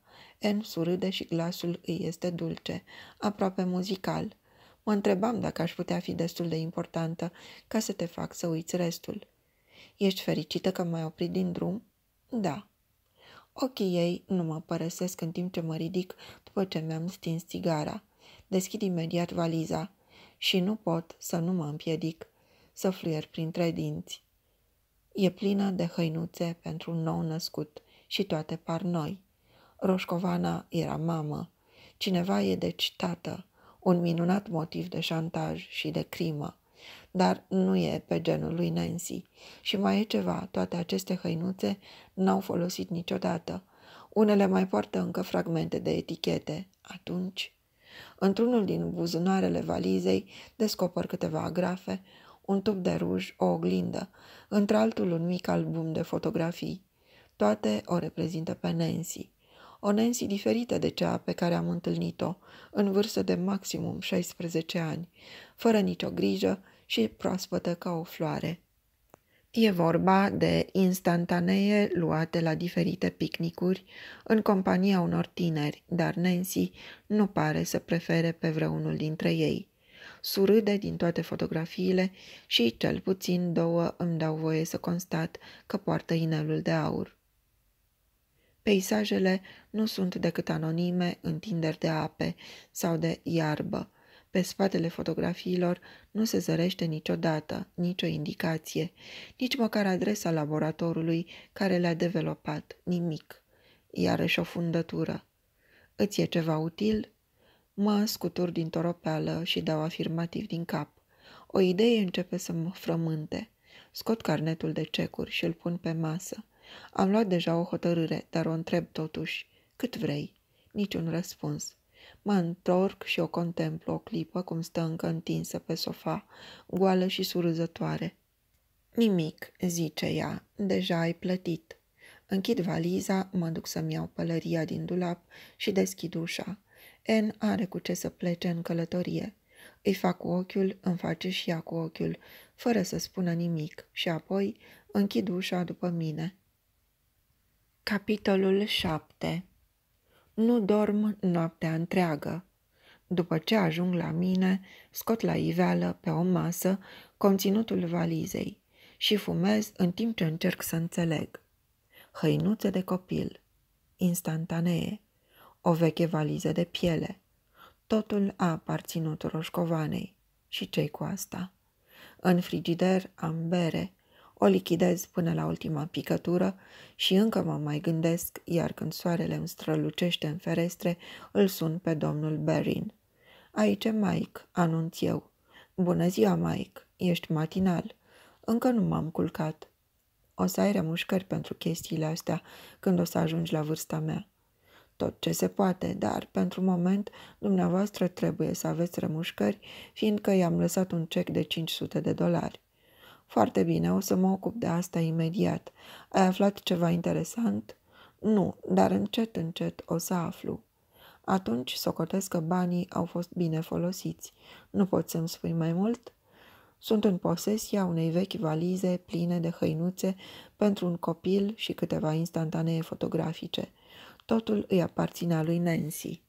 [SPEAKER 1] N surâde și glasul îi este dulce, aproape muzical. Mă întrebam dacă aș putea fi destul de importantă ca să te fac să uiți restul. Ești fericită că m-ai oprit din drum? Da. Ochii ei nu mă părăsesc în timp ce mă ridic după ce mi-am stins țigara. Deschid imediat valiza și nu pot să nu mă împiedic să fluier printre dinți. E plină de hăinuțe pentru un nou născut și toate par noi. Roșcovana era mamă, cineva e deci tată, un minunat motiv de șantaj și de crimă, dar nu e pe genul lui Nancy. Și mai e ceva, toate aceste hăinuțe n-au folosit niciodată. Unele mai poartă încă fragmente de etichete. Atunci Într-unul din buzunarele valizei descoper câteva agrafe, un tub de ruj, o oglindă, într-altul un mic album de fotografii. Toate o reprezintă pe Nancy. O Nancy diferită de cea pe care am întâlnit-o, în vârstă de maximum 16 ani, fără nicio grijă și proaspătă ca o floare. E vorba de instantanee luate la diferite picnicuri în compania unor tineri, dar Nancy nu pare să prefere pe vreunul dintre ei. Surâde din toate fotografiile și cel puțin două îmi dau voie să constat că poartă inelul de aur. Peisajele nu sunt decât anonime întinderi de ape sau de iarbă, pe spatele fotografiilor nu se zărește niciodată nicio indicație, nici măcar adresa laboratorului care le-a developat, nimic. Iarăși o fundătură. Îți e ceva util? Mă scutur din toropeală și dau afirmativ din cap. O idee începe să mă frământe. Scot carnetul de cecuri și îl pun pe masă. Am luat deja o hotărâre, dar o întreb totuși. Cât vrei? Niciun răspuns. Mă întorc și o contemplu o clipă cum stă încă întinsă pe sofa, goală și surâzătoare. Nimic, zice ea, deja ai plătit. Închid valiza, mă duc să-mi iau pălăria din dulap și deschid ușa. En are cu ce să plece în călătorie. Îi fac cu ochiul, îmi face și ea cu ochiul, fără să spună nimic, și apoi închid ușa după mine. Capitolul 7 nu dorm noaptea întreagă. După ce ajung la mine, scot la iveală pe o masă conținutul valizei și fumez în timp ce încerc să înțeleg. Hăinuțe de copil, instantanee, o veche valiză de piele. Totul a aparținut roșcovanei. Și cei cu asta? În frigider am bere, o lichidez până la ultima picătură și încă mă mai gândesc, iar când soarele îmi strălucește în ferestre, îl sun pe domnul Berin. Aici e Mike, anunț eu. Bună ziua, Mike, ești matinal. Încă nu m-am culcat. O să ai remușcări pentru chestiile astea când o să ajungi la vârsta mea. Tot ce se poate, dar, pentru moment, dumneavoastră trebuie să aveți remușcări, fiindcă i-am lăsat un cec de 500 de dolari. Foarte bine, o să mă ocup de asta imediat. Ai aflat ceva interesant? Nu, dar încet, încet o să aflu. Atunci socotesc că banii au fost bine folosiți. Nu poți să-mi spui mai mult? Sunt în posesia unei vechi valize pline de hăinuțe pentru un copil și câteva instantanee fotografice. Totul îi aparținea lui Nancy.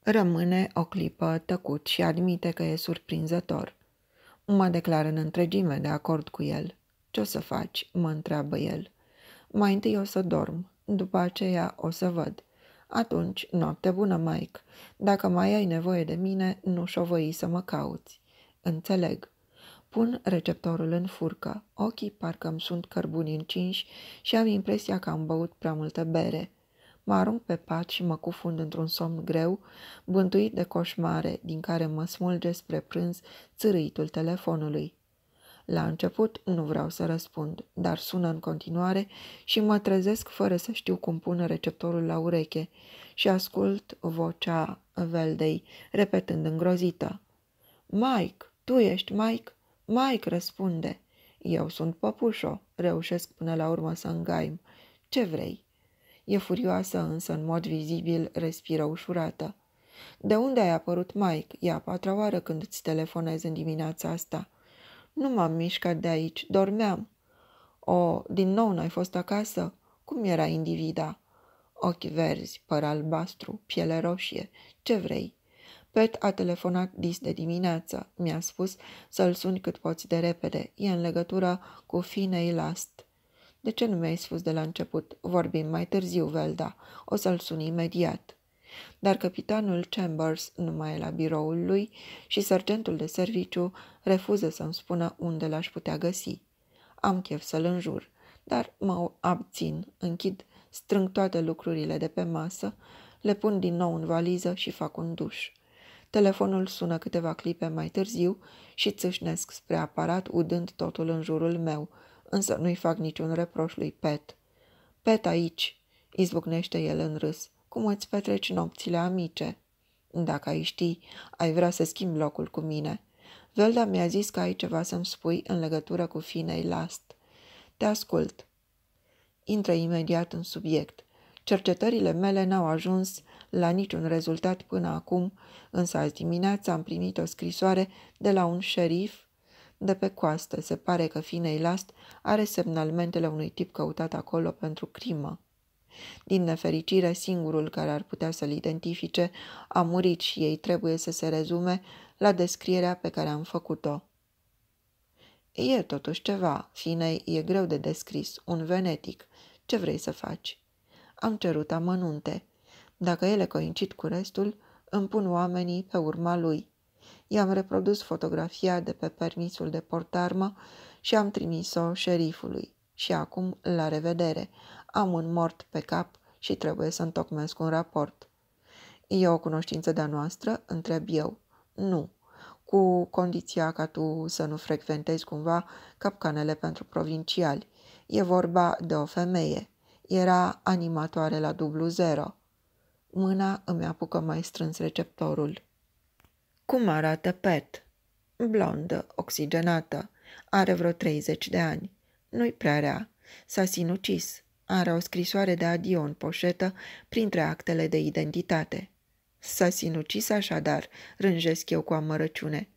[SPEAKER 1] Rămâne o clipă tăcut și admite că e surprinzător. Mă declar în întregime de acord cu el. Ce o să faci?" mă întreabă el. Mai întâi o să dorm, după aceea o să văd. Atunci, noapte bună, Mike. Dacă mai ai nevoie de mine, nu șovăi să mă cauți. Înțeleg. Pun receptorul în furcă. Ochii parcă îmi sunt cărbuni încinși și am impresia că am băut prea multă bere mă arunc pe pat și mă cufund într-un somn greu, bântuit de coșmare, din care mă smulge spre prânz țârâitul telefonului. La început nu vreau să răspund, dar sună în continuare și mă trezesc fără să știu cum pun receptorul la ureche și ascult vocea Veldei, repetând îngrozită. Mike, tu ești Mike? Mike răspunde. Eu sunt păpușo, reușesc până la urmă să îngaim. Ce vrei? E furioasă, însă în mod vizibil respiră ușurată. De unde ai apărut, Mike? E a patra oară când îți telefonez în dimineața asta. Nu m-am mișcat de aici, dormeam. O, din nou n-ai fost acasă? Cum era individa? Ochi verzi, păr albastru, piele roșie. Ce vrei? Pet a telefonat dis de dimineață. Mi-a spus să-l suni cât poți de repede. E în legătură cu Finei Last. De ce nu mi-ai spus de la început? Vorbim mai târziu, Velda. O să-l sun imediat. Dar capitanul Chambers nu mai e la biroul lui și sergentul de serviciu refuză să-mi spună unde l-aș putea găsi. Am chef să-l înjur, dar mă abțin, închid, strâng toate lucrurile de pe masă, le pun din nou în valiză și fac un duș. Telefonul sună câteva clipe mai târziu și țâșnesc spre aparat, udând totul în jurul meu – însă nu-i fac niciun reproș lui Pet. Pet aici, izbucnește el în râs, cum îți petreci nopțile amice? Dacă ai ști, ai vrea să schimbi locul cu mine. Velda mi-a zis că ai ceva să-mi spui în legătură cu finei last. Te ascult. Intră imediat în subiect. Cercetările mele n-au ajuns la niciun rezultat până acum, însă azi dimineața am primit o scrisoare de la un șerif de pe coastă. Se pare că Finei Last are semnalmentele unui tip căutat acolo pentru crimă. Din nefericire, singurul care ar putea să-l identifice a murit și ei trebuie să se rezume la descrierea pe care am făcut-o. E totuși ceva. Finei e greu de descris. Un venetic. Ce vrei să faci? Am cerut amănunte. Dacă ele coincid cu restul, îmi pun oamenii pe urma lui. I-am reprodus fotografia de pe permisul de portarmă și am trimis-o șerifului. Și acum, la revedere, am un mort pe cap și trebuie să întocmesc un raport. E o cunoștință de-a noastră? Întreb eu. Nu, cu condiția ca tu să nu frecventezi cumva capcanele pentru provinciali. E vorba de o femeie. Era animatoare la dublu zero. Mâna îmi apucă mai strâns receptorul. Cum arată Pet? Blondă, oxigenată. Are vreo 30 de ani. Nu-i prea rea. S-a sinucis. Are o scrisoare de adio în poșetă printre actele de identitate. S-a sinucis așadar, rânjesc eu cu amărăciune.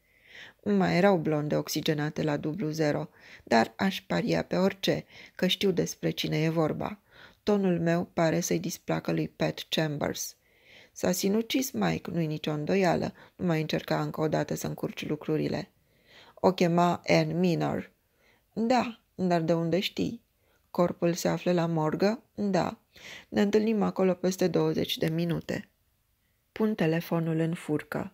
[SPEAKER 1] Mai erau blonde oxigenate la dublu zero, dar aș paria pe orice, că știu despre cine e vorba. Tonul meu pare să-i displacă lui Pat Chambers. S-a sinucis Mike, nu-i nicio îndoială. Nu mai încerca încă o dată să încurci lucrurile. O chema Ann Minor. Da, dar de unde știi? Corpul se află la morgă? Da. Ne întâlnim acolo peste 20 de minute. Pun telefonul în furcă.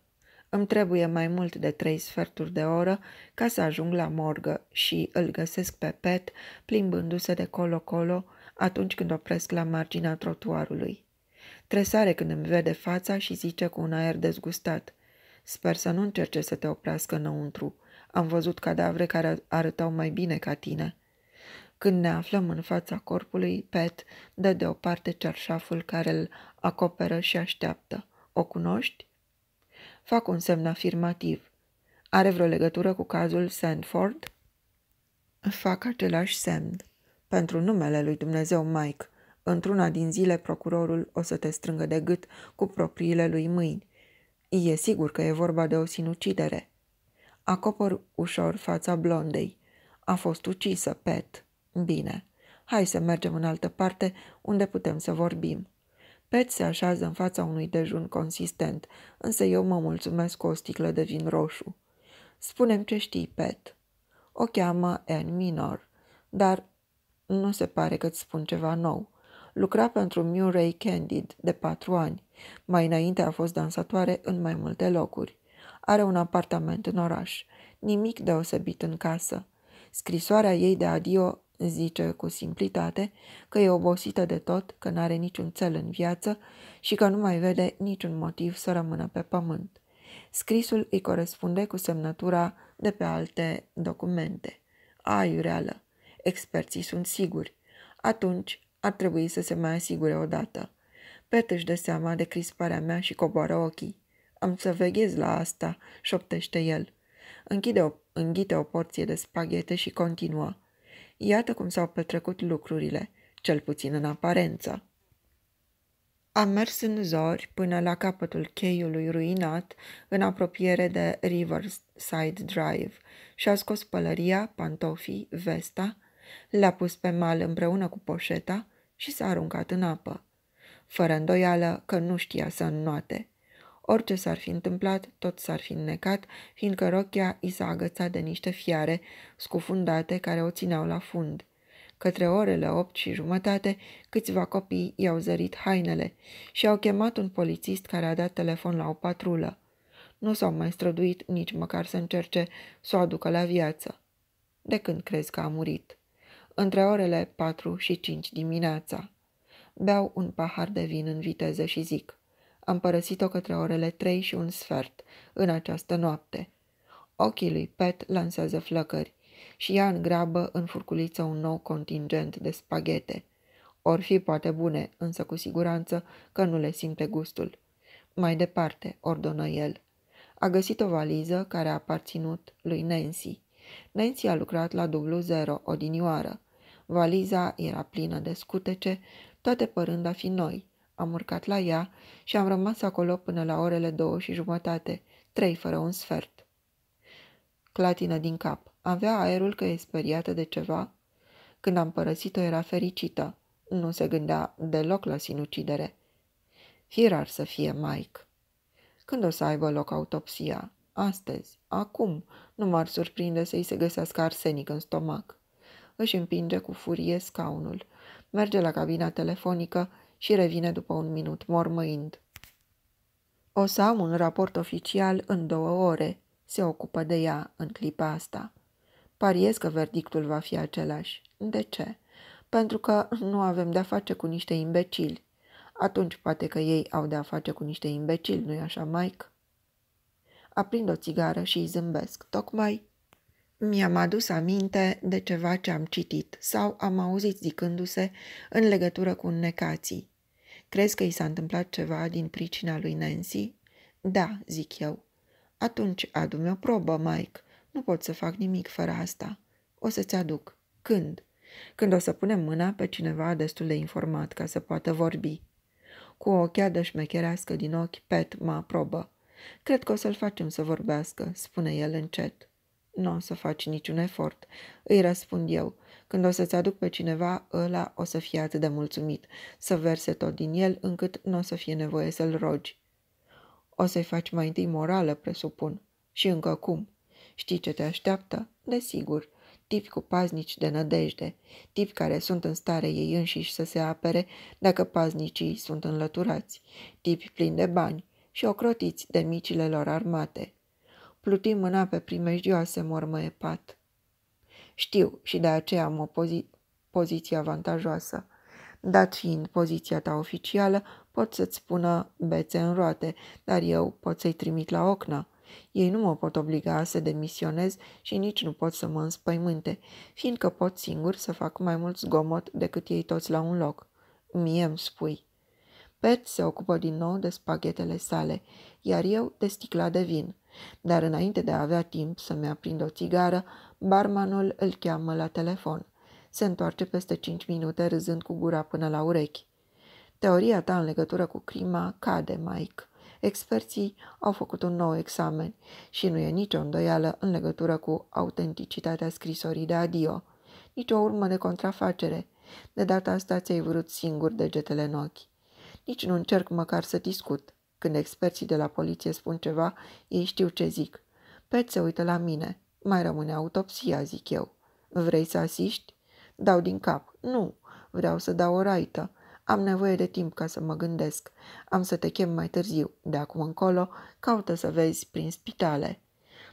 [SPEAKER 1] Îmi trebuie mai mult de trei sferturi de oră ca să ajung la morgă și îl găsesc pe Pet plimbându-se de colo-colo atunci când opresc la marginea trotuarului. Tresare când îmi vede fața și zice cu un aer dezgustat. Sper să nu încerce să te oprească înăuntru. Am văzut cadavre care arătau mai bine ca tine. Când ne aflăm în fața corpului, Pet dă deoparte cearșaful care îl acoperă și așteaptă. O cunoști? Fac un semn afirmativ. Are vreo legătură cu cazul Sandford? Fac același semn. Pentru numele lui Dumnezeu Mike, Într-una din zile, procurorul o să te strângă de gât cu propriile lui mâini. E sigur că e vorba de o sinucidere. Acopăr ușor fața blondei. A fost ucisă, Pet. Bine. Hai să mergem în altă parte, unde putem să vorbim. Pet se așează în fața unui dejun consistent, însă eu mă mulțumesc cu o sticlă de vin roșu. Spunem ce știi, Pet. O cheamă Anne minor, dar nu se pare că-ți spun ceva nou. Lucra pentru Murray Candid de patru ani. Mai înainte a fost dansatoare în mai multe locuri. Are un apartament în oraș. Nimic deosebit în casă. Scrisoarea ei de adio zice cu simplitate că e obosită de tot, că n-are niciun cel în viață și că nu mai vede niciun motiv să rămână pe pământ. Scrisul îi corespunde cu semnătura de pe alte documente. Aiureală! Experții sunt siguri. Atunci ar trebui să se mai asigure odată. Pet își dă seama de crisparea mea și coboară ochii. Am să veghez la asta, șoptește el. Închide o, înghite o porție de spaghete și continuă. Iată cum s-au petrecut lucrurile, cel puțin în aparență. Am mers în zori până la capătul cheiului ruinat, în apropiere de Riverside Drive, și a scos pălăria, pantofii, vesta, le-a pus pe mal împreună cu poșeta și s-a aruncat în apă, fără îndoială că nu știa să înnoate. Orice s-ar fi întâmplat, tot s-ar fi înnecat, fiindcă rochia i s-a agățat de niște fiare scufundate care o țineau la fund. Către orele opt și jumătate, câțiva copii i-au zărit hainele și au chemat un polițist care a dat telefon la o patrulă. Nu s-au mai străduit nici măcar să încerce să o aducă la viață. De când crezi că a murit? între orele 4 și 5 dimineața. Beau un pahar de vin în viteză și zic, am părăsit-o către orele 3 și un sfert, în această noapte. Ochii lui Pet lansează flăcări și ea în grabă în furculiță un nou contingent de spaghete. Or fi poate bune, însă cu siguranță că nu le simte gustul. Mai departe, ordonă el. A găsit o valiză care a aparținut lui Nancy. Nancy a lucrat la W0 odinioară. Valiza era plină de scutece, toate părând a fi noi. Am urcat la ea și am rămas acolo până la orele două și jumătate, trei fără un sfert. Clatină din cap. Avea aerul că e speriată de ceva. Când am părăsit-o era fericită. Nu se gândea deloc la sinucidere. Fie ar să fie Mike. Când o să aibă loc autopsia? Astăzi, acum, nu m-ar surprinde să-i se găsească arsenic în stomac își împinge cu furie scaunul. Merge la cabina telefonică și revine după un minut, mormăind. O să am un raport oficial în două ore. Se ocupă de ea în clipa asta. Pariez că verdictul va fi același. De ce? Pentru că nu avem de-a face cu niște imbecili. Atunci poate că ei au de-a face cu niște imbecili, nu-i așa, Mike? Aprind o țigară și îi zâmbesc. Tocmai mi-am adus aminte de ceva ce am citit sau am auzit zicându-se în legătură cu necații. Crezi că i s-a întâmplat ceva din pricina lui Nancy? Da, zic eu. Atunci adu-mi o probă, Mike. Nu pot să fac nimic fără asta. O să-ți aduc. Când? Când o să punem mâna pe cineva destul de informat ca să poată vorbi. Cu o de șmecherească din ochi, Pet mă aprobă. Cred că o să-l facem să vorbească, spune el încet nu o să faci niciun efort, îi răspund eu. Când o să-ți aduc pe cineva, ăla o să fie atât de mulțumit, să verse tot din el, încât nu o să fie nevoie să-l rogi. O să-i faci mai întâi morală, presupun. Și încă cum? Știi ce te așteaptă? Desigur, tipi cu paznici de nădejde, tipi care sunt în stare ei înșiși să se apere dacă paznicii sunt înlăturați, tipi plini de bani și ocrotiți de micile lor armate – pluti mâna pe primejdioase mormăie pat. Știu și de aceea am o pozi- poziție avantajoasă. Dat fiind poziția ta oficială, pot să-ți pună bețe în roate, dar eu pot să-i trimit la ocnă. Ei nu mă pot obliga să demisionez și nici nu pot să mă înspăimânte, fiindcă pot singur să fac mai mult zgomot decât ei toți la un loc. Mie îmi spui. Pet se ocupă din nou de spaghetele sale, iar eu de sticla de vin – dar înainte de a avea timp să-mi aprind o țigară, barmanul îl cheamă la telefon. Se întoarce peste cinci minute râzând cu gura până la urechi. Teoria ta în legătură cu crima cade, Mike. Experții au făcut un nou examen și nu e nicio îndoială în legătură cu autenticitatea scrisorii de adio. Nici o urmă de contrafacere. De data asta ți-ai vrut singur degetele în ochi. Nici nu încerc măcar să discut. Când experții de la poliție spun ceva, ei știu ce zic. Pet se uită la mine. Mai rămâne autopsia, zic eu. Vrei să asiști? Dau din cap. Nu, vreau să dau o raită. Am nevoie de timp ca să mă gândesc. Am să te chem mai târziu. De acum încolo, caută să vezi prin spitale.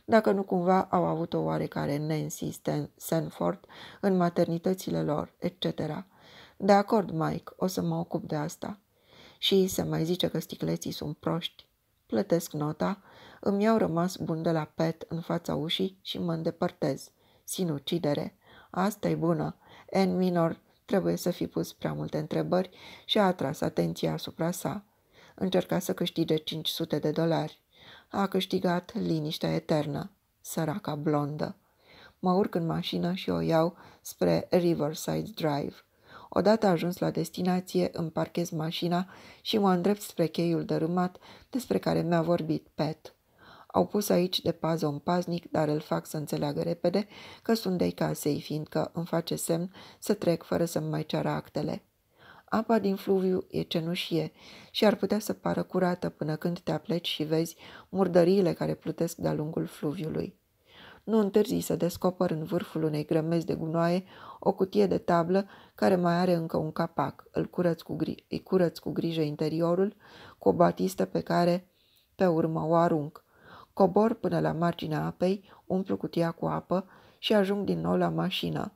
[SPEAKER 1] Dacă nu cumva au avut o oarecare Nancy Stan Sanford în maternitățile lor, etc. De acord, Mike, o să mă ocup de asta și se mai zice că sticleții sunt proști. Plătesc nota, îmi iau rămas bun de la pet în fața ușii și mă îndepărtez. Sinucidere. asta e bună. N minor trebuie să fi pus prea multe întrebări și a atras atenția asupra sa. Încerca să câștige 500 de dolari. A câștigat liniștea eternă. Săraca blondă. Mă urc în mașină și o iau spre Riverside Drive. Odată ajuns la destinație, îmi parchez mașina și mă îndrept spre cheiul dărâmat despre care mi-a vorbit Pet. Au pus aici de pază un paznic, dar îl fac să înțeleagă repede că sunt de casei, fiindcă îmi face semn să trec fără să-mi mai ceară actele. Apa din fluviu e cenușie și ar putea să pară curată până când te apleci și vezi murdăriile care plutesc de-a lungul fluviului. Nu întârzi să descopăr în vârful unei grămezi de gunoaie o cutie de tablă care mai are încă un capac. Îl curăț cu, gri- îi curăț cu grijă interiorul cu o batistă pe care pe urmă o arunc. Cobor până la marginea apei, umplu cutia cu apă și ajung din nou la mașină.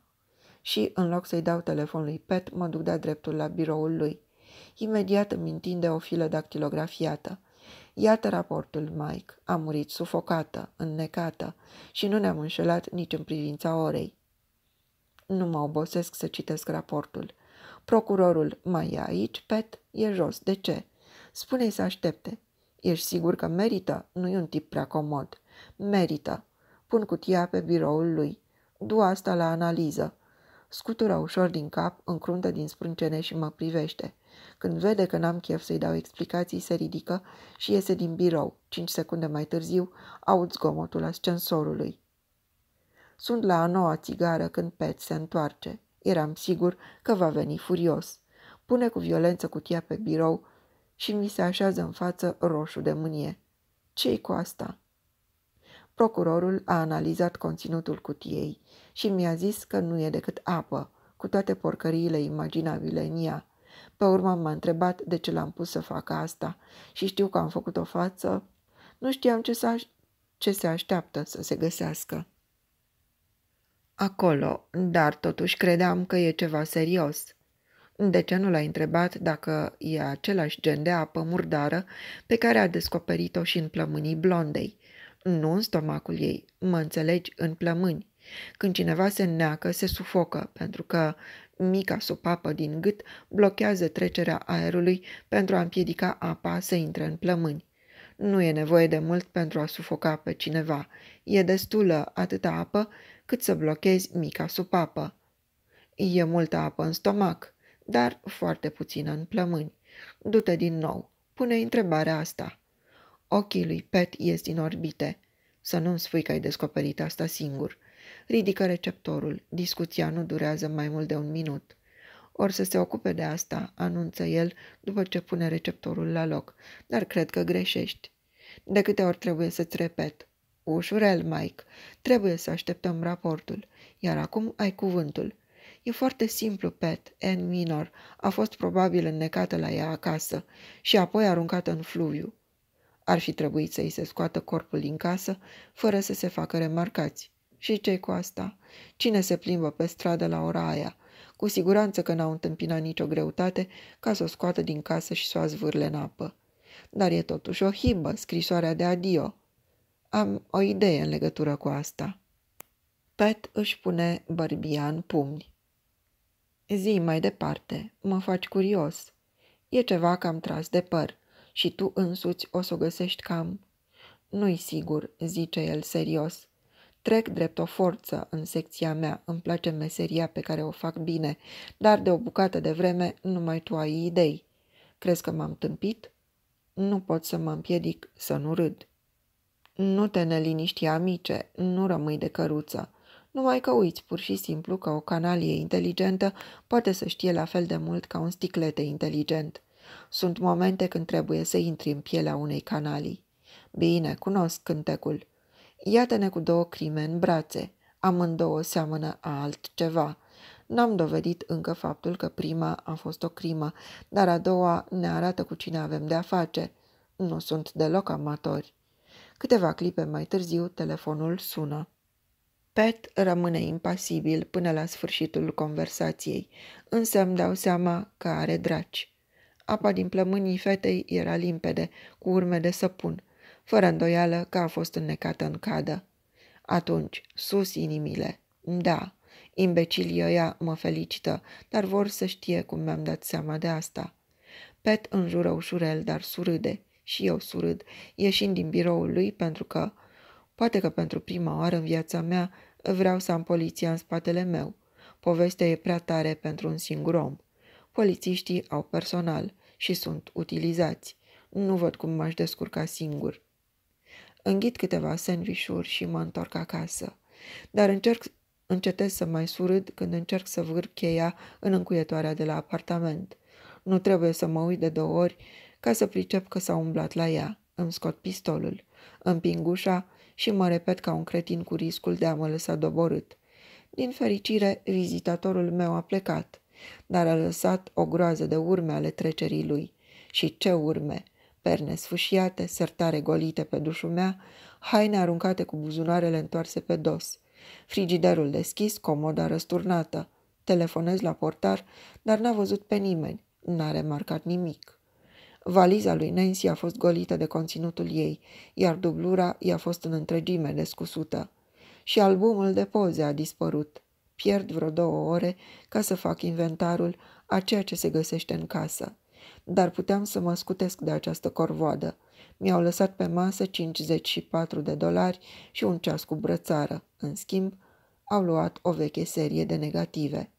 [SPEAKER 1] Și, în loc să-i dau telefon lui Pet, mă duc de-a dreptul la biroul lui. Imediat îmi întinde o filă dactilografiată. Iată raportul, Mike. A murit sufocată, înnecată și nu ne-am înșelat nici în privința orei. Nu mă obosesc să citesc raportul. Procurorul mai e aici, Pet, e jos. De ce? Spune-i să aștepte. Ești sigur că merită? Nu e un tip prea comod. Merită. Pun cutia pe biroul lui. Du asta la analiză. Scutură ușor din cap, încruntă din sprâncene și mă privește. Când vede că n-am chef să-i dau explicații, se ridică și iese din birou. Cinci secunde mai târziu, aud zgomotul ascensorului. Sunt la a noua țigară când Pet se întoarce. Eram sigur că va veni furios. Pune cu violență cutia pe birou și mi se așează în față roșu de mânie. Ce-i cu asta? Procurorul a analizat conținutul cutiei și mi-a zis că nu e decât apă, cu toate porcăriile imaginabile în ea. Pe urmă m-a întrebat de ce l-am pus să facă asta și știu că am făcut o față. Nu știam ce, ce se așteaptă să se găsească acolo, dar totuși credeam că e ceva serios. De ce nu l-ai întrebat dacă e același gen de apă murdară pe care a descoperit-o și în plămânii blondei? Nu în stomacul ei, mă înțelegi, în plămâni. Când cineva se neacă, se sufocă, pentru că mica supapă din gât blochează trecerea aerului pentru a împiedica apa să intre în plămâni. Nu e nevoie de mult pentru a sufoca pe cineva. E destulă atâta apă cât să blochezi mica supapă. E multă apă în stomac, dar foarte puțină în plămâni. Du-te din nou, pune întrebarea asta. Ochii lui Pet ies din orbite. Să nu-mi spui că ai descoperit asta singur. Ridică receptorul, discuția nu durează mai mult de un minut. Or să se ocupe de asta, anunță el după ce pune receptorul la loc, dar cred că greșești. De câte ori trebuie să-ți repet, Ușurel, Mike. Trebuie să așteptăm raportul. Iar acum ai cuvântul. E foarte simplu, Pet. Anne Minor a fost probabil înnecată la ea acasă și apoi aruncată în fluviu. Ar fi trebuit să-i se scoată corpul din casă fără să se facă remarcați. Și ce cu asta? Cine se plimbă pe stradă la ora aia? Cu siguranță că n-au întâmpinat nicio greutate ca să o scoată din casă și să o azvârle în apă. Dar e totuși o hibă, scrisoarea de adio. Am o idee în legătură cu asta. Pet își pune bărbia în pumni. Zi mai departe, mă faci curios. E ceva cam tras de păr și tu însuți o să o găsești cam... Nu-i sigur, zice el serios. Trec drept o forță în secția mea, îmi place meseria pe care o fac bine, dar de o bucată de vreme numai tu ai idei. Crezi că m-am tâmpit? Nu pot să mă împiedic să nu râd. Nu te neliniști, amice, nu rămâi de căruță. Numai că uiți pur și simplu că o canalie inteligentă poate să știe la fel de mult ca un sticlete inteligent. Sunt momente când trebuie să intri în pielea unei canalii. Bine, cunosc cântecul. Iată-ne cu două crime în brațe. Amândouă seamănă a altceva. N-am dovedit încă faptul că prima a fost o crimă, dar a doua ne arată cu cine avem de-a face. Nu sunt deloc amatori. Câteva clipe mai târziu, telefonul sună. Pet rămâne impasibil până la sfârșitul conversației, însă îmi dau seama că are draci. Apa din plămânii fetei era limpede, cu urme de săpun, fără îndoială că a fost înnecată în cadă. Atunci, sus inimile, da, imbecilii ăia mă felicită, dar vor să știe cum mi-am dat seama de asta. Pet înjură ușurel, dar surâde. Și eu surâd, ieșind din biroul lui pentru că, poate că pentru prima oară în viața mea, vreau să am poliția în spatele meu. Povestea e prea tare pentru un singur om. Polițiștii au personal și sunt utilizați. Nu văd cum m-aș descurca singur. Înghit câteva sandvișuri și mă întorc acasă. Dar încerc, încetez să mai surâd când încerc să vârb cheia în încuietoarea de la apartament. Nu trebuie să mă uit de două ori ca să pricep că s-a umblat la ea. Îmi scot pistolul, împing ușa și mă repet ca un cretin cu riscul de a mă lăsa doborât. Din fericire, vizitatorul meu a plecat, dar a lăsat o groază de urme ale trecerii lui. Și ce urme! Perne sfâșiate, sertare golite pe dușumea, haine aruncate cu buzunarele întoarse pe dos. Frigiderul deschis, comoda răsturnată. Telefonez la portar, dar n-a văzut pe nimeni, n-a remarcat nimic. Valiza lui Nancy a fost golită de conținutul ei, iar dublura i-a fost în întregime descusută. Și albumul de poze a dispărut. Pierd vreo două ore ca să fac inventarul a ceea ce se găsește în casă. Dar puteam să mă scutesc de această corvoadă. Mi-au lăsat pe masă 54 de dolari și un ceas cu brățară. În schimb, au luat o veche serie de negative.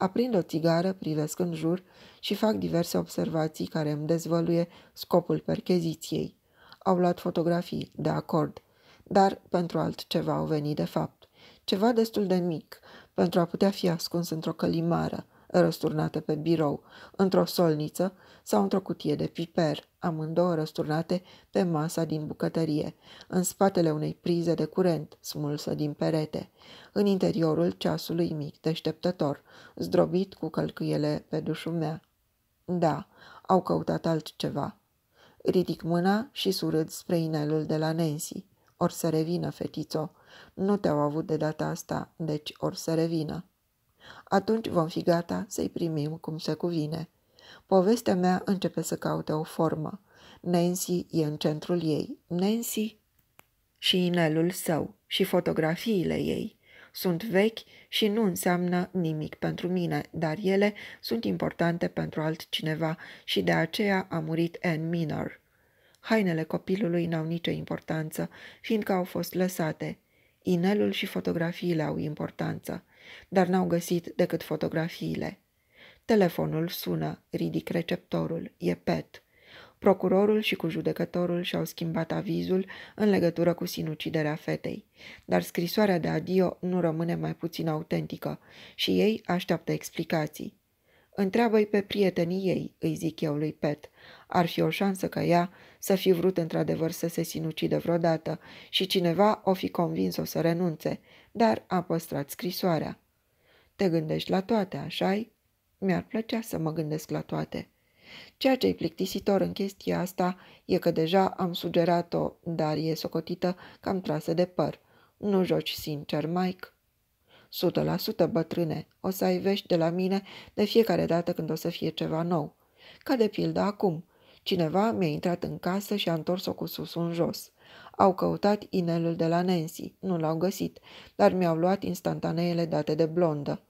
[SPEAKER 1] Aprind o țigară, privesc în jur și fac diverse observații care îmi dezvăluie scopul percheziției. Au luat fotografii, de acord, dar pentru altceva au venit de fapt. Ceva destul de mic, pentru a putea fi ascuns într-o călimară – răsturnată pe birou, într-o solniță sau într-o cutie de piper, amândouă răsturnate pe masa din bucătărie, în spatele unei prize de curent smulsă din perete, în interiorul ceasului mic deșteptător, zdrobit cu călcâiele pe dușumea. Da, au căutat altceva. Ridic mâna și surâd spre inelul de la Nancy. Or să revină, fetițo. Nu te-au avut de data asta, deci or să revină. Atunci vom fi gata să-i primim cum se cuvine. Povestea mea începe să caute o formă. Nancy e în centrul ei. Nancy și inelul său și fotografiile ei. Sunt vechi și nu înseamnă nimic pentru mine, dar ele sunt importante pentru altcineva și de aceea a murit Anne Minor. Hainele copilului n-au nicio importanță, fiindcă au fost lăsate. Inelul și fotografiile au importanță dar n-au găsit decât fotografiile. Telefonul sună, ridic receptorul, e Pet. Procurorul și cu judecătorul și-au schimbat avizul în legătură cu sinuciderea fetei, dar scrisoarea de adio nu rămâne mai puțin autentică și ei așteaptă explicații. Întreabă-i pe prietenii ei, îi zic eu lui Pet. Ar fi o șansă ca ea să fi vrut într-adevăr să se sinucidă vreodată și cineva o fi convins-o să renunțe, dar a păstrat scrisoarea. Te gândești la toate, așa-i? Mi-ar plăcea să mă gândesc la toate. Ceea ce i plictisitor în chestia asta e că deja am sugerat-o, dar e socotită cam trasă de păr. Nu joci sincer, Mike? Sută la sută, bătrâne, o să ai vești de la mine de fiecare dată când o să fie ceva nou. Ca de pildă acum – Cineva mi-a intrat în casă și a întors-o cu sus în jos. Au căutat inelul de la Nancy, nu l-au găsit, dar mi-au luat instantaneele date de blondă.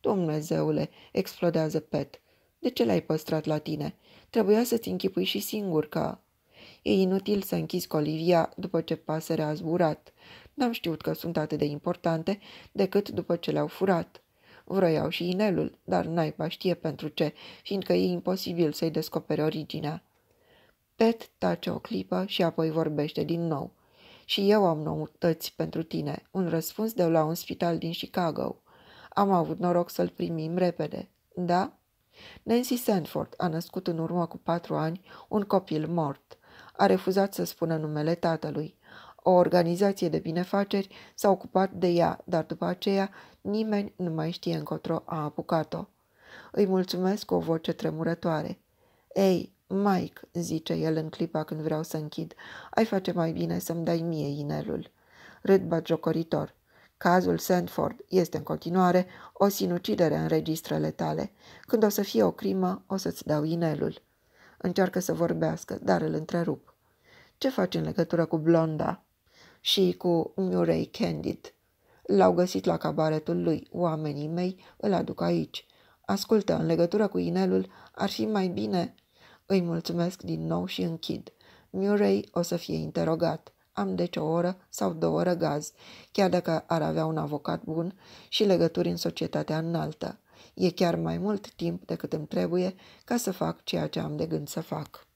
[SPEAKER 1] Dumnezeule, explodează Pet. De ce l-ai păstrat la tine? Trebuia să-ți închipui și singur că... E inutil să închizi Olivia după ce pasărea a zburat. N-am știut că sunt atât de importante decât după ce le-au furat. Vroiau și inelul, dar naiba știe pentru ce, fiindcă e imposibil să-i descopere originea. Pet tace o clipă și apoi vorbește din nou. Și eu am noutăți pentru tine, un răspuns de la un spital din Chicago. Am avut noroc să-l primim repede. Da? Nancy Sanford a născut în urmă cu patru ani un copil mort. A refuzat să spună numele tatălui. O organizație de binefaceri s-a ocupat de ea, dar după aceea nimeni nu mai știe încotro a apucat-o. Îi mulțumesc cu o voce tremurătoare. Ei, Mike, zice el în clipa când vreau să închid, ai face mai bine să-mi dai mie inelul. Râd jocoritor. Cazul Sandford este în continuare o sinucidere în registrele tale. Când o să fie o crimă, o să-ți dau inelul. Încearcă să vorbească, dar îl întrerup. Ce faci în legătură cu blonda? Și cu Murray Candid. L-au găsit la cabaretul lui. Oamenii mei îl aduc aici. Ascultă, în legătură cu inelul, ar fi mai bine îi mulțumesc din nou și închid. Murray o să fie interogat. Am deci o oră sau două gaz. chiar dacă ar avea un avocat bun și legături în societatea înaltă. E chiar mai mult timp decât îmi trebuie ca să fac ceea ce am de gând să fac.